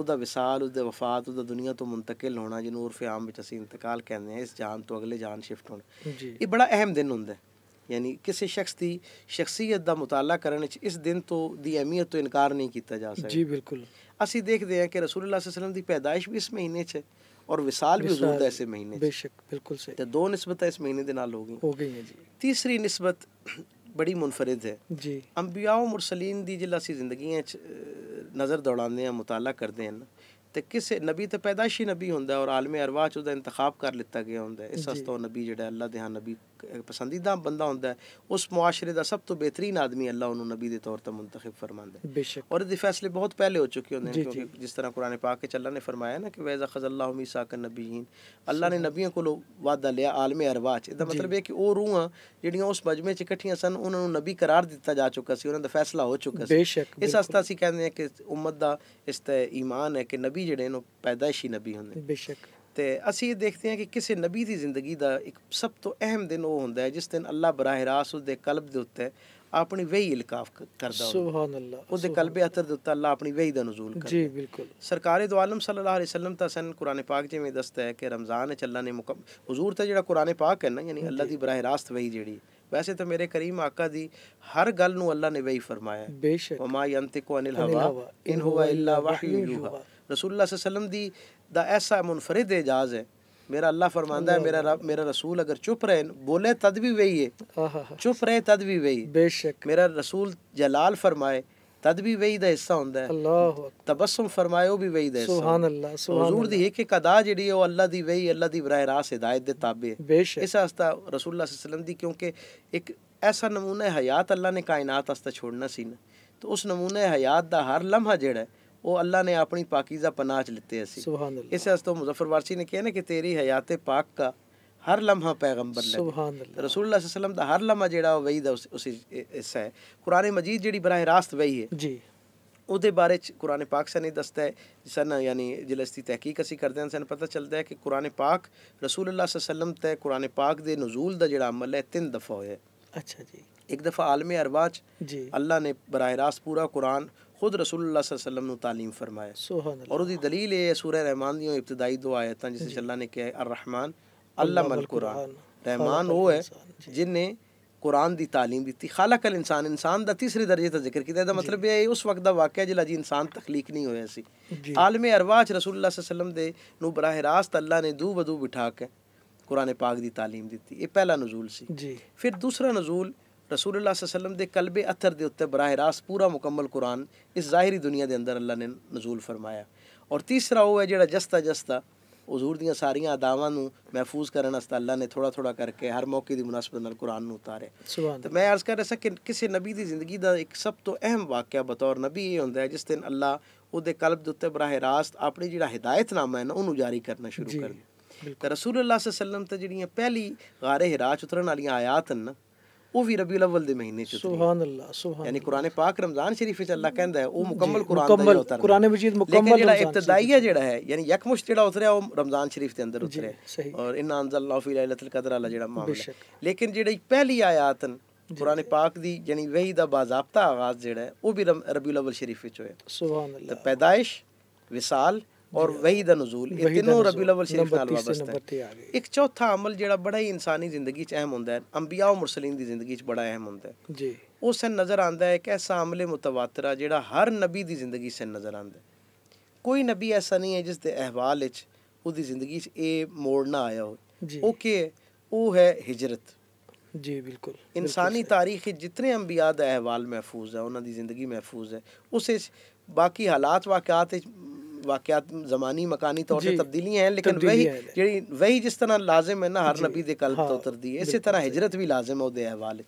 उसका विसाल उसके वफात उस दुनिया तो मुंतकिल होना जिन उर्फ आम असं इंतकाल कहने इस जान तो अगले जान शिफ्ट होने ये बड़ा अहम दिन होंगे यानी किसी शख्स की शख्सियत का मुताला करने इस दिन तो की तो इनकार नहीं किया जा सकता जी बिल्कुल ਅਸੀਂ ਦੇਖਦੇ ਹਾਂ ਕਿ ਰਸੂਲullah ਸੱਲਮ ਦੀ ਪੈਦਾਇਸ਼ ਵੀ ਇਸ ਮਹੀਨੇ 'ਚ ਔਰ ਵਿਸਾਲ ਵੀ ਹਜ਼ੂਰ ਦਾ ਇਸੇ ਮਹੀਨੇ 'ਚ ਬੇਸ਼ੱਕ ਬਿਲਕੁਲ ਸਹੀ ਤੇ ਦੋ ਨਿਸਬਤਾਂ ਇਸ ਮਹੀਨੇ ਦੇ ਨਾਲ ਹੋ ਗਈਆਂ ਹੋ ਗਈਆਂ ਜੀ ਤੀਸਰੀ ਨਿਸਬਤ ਬੜੀ ਮੁਨਫਰਦ ਹੈ ਜੀ ਅੰਬਿਆ ਮੁਰਸਲੀਨ ਦੀ ਜਿਹੜਾ ਅਸੀਂ ਜ਼ਿੰਦਗੀਆਂ 'ਚ ਨਜ਼ਰ ਦੌੜਾਉਂਦੇ ਹਾਂ ਮੁਤਾਲਾ ਕਰਦੇ ਹਾਂ ਤੇ ਕਿਸੇ ਨਬੀ ਤੇ ਪੈਦਾਇਸ਼ੀ ਨਬੀ ਹੁੰਦਾ ਔਰ ਆਲਮੇ ਅਰਵਾਹ ਚ ਉਹਦਾ ਇੰਤਖਾਬ ਕਰ ਲਿੱਤਾ ਗਿਆ ਹੁੰਦਾ ਇਸ ਵਾਸਤੇ ਉਹ ਨਬੀ ਜਿਹੜਾ ਅੱਲਾ ਦੇ ਹਾਂ ਨਬੀ पसंदीदा बंदा होंगे उस मुआरे का सब तो बेहतरीन आदमी अल्लाह उन्होंने नबी के तौर पर मुंतखब फरमा है और फैसले बहुत पहले हो चुके होंगे जिस तरह कुरने पा के चल्ला ने फरमाया ना कि वैजा खजल्ला मीसा कर नबीन अल्लाह ने नबियों को वादा लिया आलमे अरवाह इसका मतलब है कि वह रूह जीडिया उस मजमे चिट्ठिया सन उन्होंने नबी करार दिता जा चुका है उन्होंने फैसला हो चुका है इस वास्ते असं कहने कि उम्मत का इस ईमान है कि नबी जो पैदाइशी नबी होंगे बेशक ਤੇ ਅਸੀਂ ਇਹ ਦੇਖਦੇ ਹਾਂ ਕਿ ਕਿਸੇ ਨਬੀ ਦੀ ਜ਼ਿੰਦਗੀ ਦਾ ਇੱਕ ਸਭ ਤੋਂ ਅਹਿਮ ਦਿਨ ਉਹ ਹੁੰਦਾ ਹੈ ਜਿਸ ਦਿਨ ਅੱਲਾ ਬਰਾਹ ਰਾਸ ਉਸਦੇ ਕਲਬ ਦੇ ਉੱਤੇ ਆਪਣੀ ਵਹੀ ਇਲਕਾਫ ਕਰਦਾ ਸੁਭਾਨ ਅੱਲਾ ਉਹਦੇ ਕਲਬੇ ਅਤਰ ਦੇ ਉੱਤੇ ਅੱਲਾ ਆਪਣੀ ਵਹੀ ਦਾ ਨਜ਼ੂਲ ਕਰਦਾ ਜੀ ਬਿਲਕੁਲ ਸਰਕਾਰੇ ਦੋ ਆਲਮ ਸੱਲੱਲਾਹੁ ਅਲੈਹਿ ਵਸੱਲਮ ਤਾਂ ਸਨ ਕੁਰਾਨ ਪਾਕ ਜਿਵੇਂ ਦੱਸਦਾ ਹੈ ਕਿ ਰਮਜ਼ਾਨ ਵਿੱਚ ਅੱਲਾ ਨੇ ਮੁਕਮ ਹਜ਼ੂਰ ਤਾਂ ਜਿਹੜਾ ਕੁਰਾਨ ਪਾਕ ਹੈ ਨਾ ਯਾਨੀ ਅੱਲਾ ਦੀ ਬਰਾਹ ਰਾਸਤ ਵਹੀ ਜਿਹੜੀ ਵੈਸੇ ਤਾਂ ਮੇਰੇ ਕਰੀਮ ਆਕਾ ਦੀ ਹਰ ਗੱਲ ਨੂੰ ਅੱਲਾ ਨੇ ਵਹੀ ਫਰਮਾਇਆ ਬੇਸ਼ੱਕ ਵਮਾ ਯੰਤਿਕੂ ਅਨਿਲ ਹਵਾ ਇਨ ਹੁਵਾ ਇਲਾ ਵਹਯੂ ਯੂਹਾ ਰਸੂਲullah ਸੱਲਮ ਦੀ दा ऐसा मुनफरिद एजाज है मेरा अल्लाह फरमांदा है मेरा मेरा रसूल अगर चुप रहे बोले तद भी वही है चुप रहे तद भी वही बेशक मेरा रसूल जलाल फरमाए तद भी वही का हिस्सा होंगे तबसम फरमाए भी वही हजूर की एक एक अदा जी अल्लाह की वही अल्लाह की बरह रास हिदायत के ताबे इस वास्ता रसूल्ला सलम की क्योंकि एक ऐसा नमूना हयात अल्लाह ने कायनात छोड़ना सी तो उस नमूने हयात का हर लम्हा जड़ा है ਉਹ ਅੱਲਾ ਨੇ ਆਪਣੀ ਪਾਕੀਜ਼ਾ ਪਨਾਹ ਲਿੱਤੇ ਅਸੀਂ ਸੁਭਾਨ ਅੱਲਾ ਇਸ ਵਾਸਤੇ ਮੁਜ਼ੱਫਰ ਵਾਰਸੀ ਨੇ ਕਿਹਾ ਨੇ ਕਿ ਤੇਰੀ ਹਯਾਤ ਪਾਕ ਦਾ ਹਰ ਲਮਹਾ ਪੈਗੰਬਰ ਲੈ ਸੁਭਾਨ ਅੱਲਾ ਰਸੂਲullah ਸੱਲਮ ਦਾ ਹਰ ਲਮਹਾ ਜਿਹੜਾ ਉਹ ਵਹੀ ਦਾ ਉਸ ਇਸ ਹੈ ਕੁਰਾਨ ਮਜੀਦ ਜਿਹੜੀ ਬਰਾਹ ਰਾਸਤ ਵਈ ਹੈ ਜੀ ਉਹਦੇ ਬਾਰੇ ਚ ਕੁਰਾਨ ਪਾਕ ਸਨੇ ਦੱਸਦਾ ਹੈ ਜਿਸਨ ਯਾਨੀ ਜਲਸਤੀ ਤਹਿਕੀਕ ਅਸੀਂ ਕਰਦੇ ਹਾਂ ਸਾਨੂੰ ਪਤਾ ਚੱਲਦਾ ਹੈ ਕਿ ਕੁਰਾਨ ਪਾਕ ਰਸੂਲullah ਸੱਲਮ ਤੇ ਕੁਰਾਨ ਪਾਕ ਦੇ ਨਜ਼ੂਲ ਦਾ ਜਿਹੜਾ ਅਮਲ ਹੈ ਤਿੰਨ ਦਫਾ ਹੋਇਆ ਅੱਛਾ ਜੀ ਇੱਕ ਦਫਾ ਆਲਮੇ ਅਰਵਾ ਚ ਜੀ ਅੱਲਾ ਨੇ ਬਰਾਹ ਰਾਸਤ ਪੂਰਾ ਕੁਰਾਨ खुद रसूल वसल्लम ने तालीम फरमाया और उसकी दलील है सूरह रहमान दी इब्तदाई दो आयत जिसे अल्लाह ने कहा अर रहमान अल्लाह अल कुरान रहमान वो है जिन्हें कुरान की तालीम दी खालक अल इंसान इंसान का तीसरे दर्जे का जिक्र किया मतलब यह उस वक्त का वाक्य जिला अजी इंसान तखलीक नहीं होया सी आलम अरवाह रसूल वसल्लम दे बराह रास्त अल्लाह ने दू बदू बिठा के कुरान पाक की तालीम दी पहला नजूल सी फिर दूसरा नजूल रसूल अल्लाह वसलम के कलबे अत्थर के उत्ते बराह रास पूरा मुकम्मल कुरान इस जाहरी दुनिया के अंदर अल्लाह ने नजूल फरमाया और तीसरा वो है जो जस्ता जस्ता हजूर सारिया अदावान को महफूज करने अल्लाह ने थोड़ा थोड़ा करके हर मौके की मुनासबत न कुरान उतारे तो मैं अर्ज़ कर रहा सर कि किसी नबी की जिंदगी का एक सब तो अहम वाक्य बतौर नबी यह होंगे जिस दिन अल्लाह उसके कल्ब के उत्ते बराह रास्त अपनी जो हिदायतनामा है ना उन्होंने जारी करना शुरू कर दिया तो रसूल अल्लाह वसलम तो जी पहली गारे हिराज उतरन वाली आयात न ਉਹ ਵੀ ਰਬੀਉਲ ਅਵਲ ਦੇ ਮਹੀਨੇ ਚ ਸੁਭਾਨ ਅੱਲਾ ਸੁਭਾਨ ਯਾਨੀ ਕੁਰਾਨ ਪਾਕ ਰਮਜ਼ਾਨ ਸ਼ਰੀਫ ਵਿੱਚ ਅੱਲਾ ਕਹਿੰਦਾ ਹੈ ਉਹ ਮੁਕੰਮਲ ਕੁਰਾਨ ਦਾ ਉਤਰਿਆ ਕੁਰਾਨ ਮਜੀਦ ਮੁਕੰਮਲ ਜਿਹੜਾ ਇਬਤਦਾਈਆ ਜਿਹੜਾ ਹੈ ਯਾਨੀ ਯਕਮੁਸ਼ ਜਿਹੜਾ ਉਤਰਿਆ ਉਹ ਰਮਜ਼ਾਨ ਸ਼ਰੀਫ ਦੇ ਅੰਦਰ ਉਤਰਿਆ ਔਰ ਇਨਾ ਅਨਜ਼ਲਨਾ ਫੀ ਲੈਲਤਲ ਕਦਰ ਵਾਲਾ ਜਿਹੜਾ ਮਾਮਲਾ ਲੇਕਿਨ ਜਿਹੜੀ ਪਹਿਲੀ ਆਇਆਤਨ कुरान पाक दी यानी वही दा बाजाबता आगाज जेड़ा है वो भी रबीउल अव्वल शरीफ विच होया सुभान अल्लाह पैदाइश विसाल और वही दनजूल रबी शरीफ नाल एक चौथा अमल जेड़ा बड़ा ही इंसानी जिंदगी अहम हुंदा अंबिया और मुरसलीन दी जिंदगी बड़ा अहम हुंदा उस नजर आंदा है एक ऐसा अमल मुतवातरा जेड़ा हर नबी दी जिंदगी से नजर आंदा है कोई नबी ऐसा नहीं है जिस अहवाल जिंदगी च मोड़ ना आया हो ओके वो है हिजरत जी बिल्कुल इंसानी तारीख जितने अंबिया अहवाल महफूज है उना जिंदगी महफूज है उसे बाकी हालात वाकत वाकत जमानी मकानी तौर से तब्दीलियाँ हैं लेकिन वही है वही जिस तरह लाजिम है ना हर नबी दे कल्ब हाँ, तो उतर दी इस तरह हिजरत भी लाजिम है अहवाल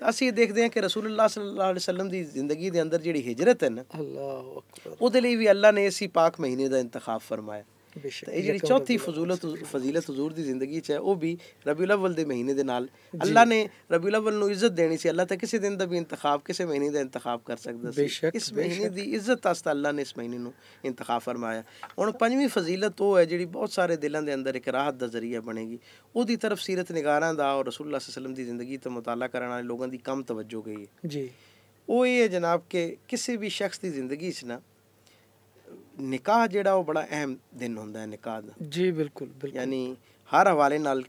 तो असं ये देखते हैं कि रसूल अल्लाह की जिंदगी अंदर जी हिजरत है ना अल्लाह वो अल्लाह ने इसी पाक महीने का इंतखा फरमाया ਤੇ ਇਹ ਜਿਹੜੀ ਚੌਥੀ ਫਜ਼ੂਲਤ ਫਜ਼ੀਲਤ ਹਜ਼ੂਰ ਦੀ ਜ਼ਿੰਦਗੀ 'ਚ ਹੈ ਉਹ ਵੀ ਰਬੀਉਲ ਅਵਲ ਦੇ ਮਹੀਨੇ ਦੇ ਨਾਲ ਅੱਲਾ ਨੇ ਰਬੀਉਲ ਅਵਲ ਨੂੰ ਇੱਜ਼ਤ ਦੇਣੀ ਸੀ ਅੱਲਾ ਤਾਂ ਕਿਸੇ ਦਿਨ ਦਾ ਵੀ ਇੰਤਖਾਬ ਕਿਸੇ ਮਹੀਨੇ ਦਾ ਇੰਤਖਾਬ ਕਰ ਸਕਦਾ ਸੀ ਇਸ ਮਹੀਨੇ ਦੀ ਇੱਜ਼ਤ ਆਸਤਾ ਅੱਲਾ ਨੇ ਇਸ ਮਹੀਨੇ ਨੂੰ ਇੰਤਖਾਬ ਫਰਮਾਇਆ ਹੁਣ ਪੰਜਵੀਂ ਫਜ਼ੀਲਤ ਉਹ ਹੈ ਜਿਹੜੀ ਬਹੁਤ ਸਾਰੇ ਦਿਲਾਂ ਦੇ ਅੰਦਰ ਇੱਕ ਰਾਹਤ ਦਾ ਜ਼ਰੀਆ ਬਣੇਗੀ ਉਹਦੀ ਤਰਫ ਸੀਰਤ ਨਿਗਾਰਾਂ ਦਾ ਔਰ ਰਸੂਲullah ਸੱਲਮ ਦੀ ਜ਼ਿੰਦਗੀ ਤੇ ਮੁਤਾਲਾ ਕਰਨ ਵਾਲੇ ਲੋਕਾਂ ਦੀ ਕਮ ਤਵੱਜੋ ਗਈ ਹੈ ਜੀ ਉਹ ਇਹ ਹੈ ਜਨਾਬ ਕਿ ਕਿਸੇ ਵੀ ਸ਼ਖਸ ਦੀ ਜ਼ਿੰਦਗੀ 'ਚ ਨਾ ਨਿਕਾਹ ਜਿਹੜਾ ਉਹ ਬੜਾ ਅਹਿਮ ਦਿਨ ਹੁੰਦਾ ਹੈ ਨਿਕਾਹ ਦਾ ਜੀ ਬਿਲਕੁਲ ਬਿਲਕੁਲ ਯਾਨੀ ਹਰ ਹਵਾਲੇ ਨਾਲ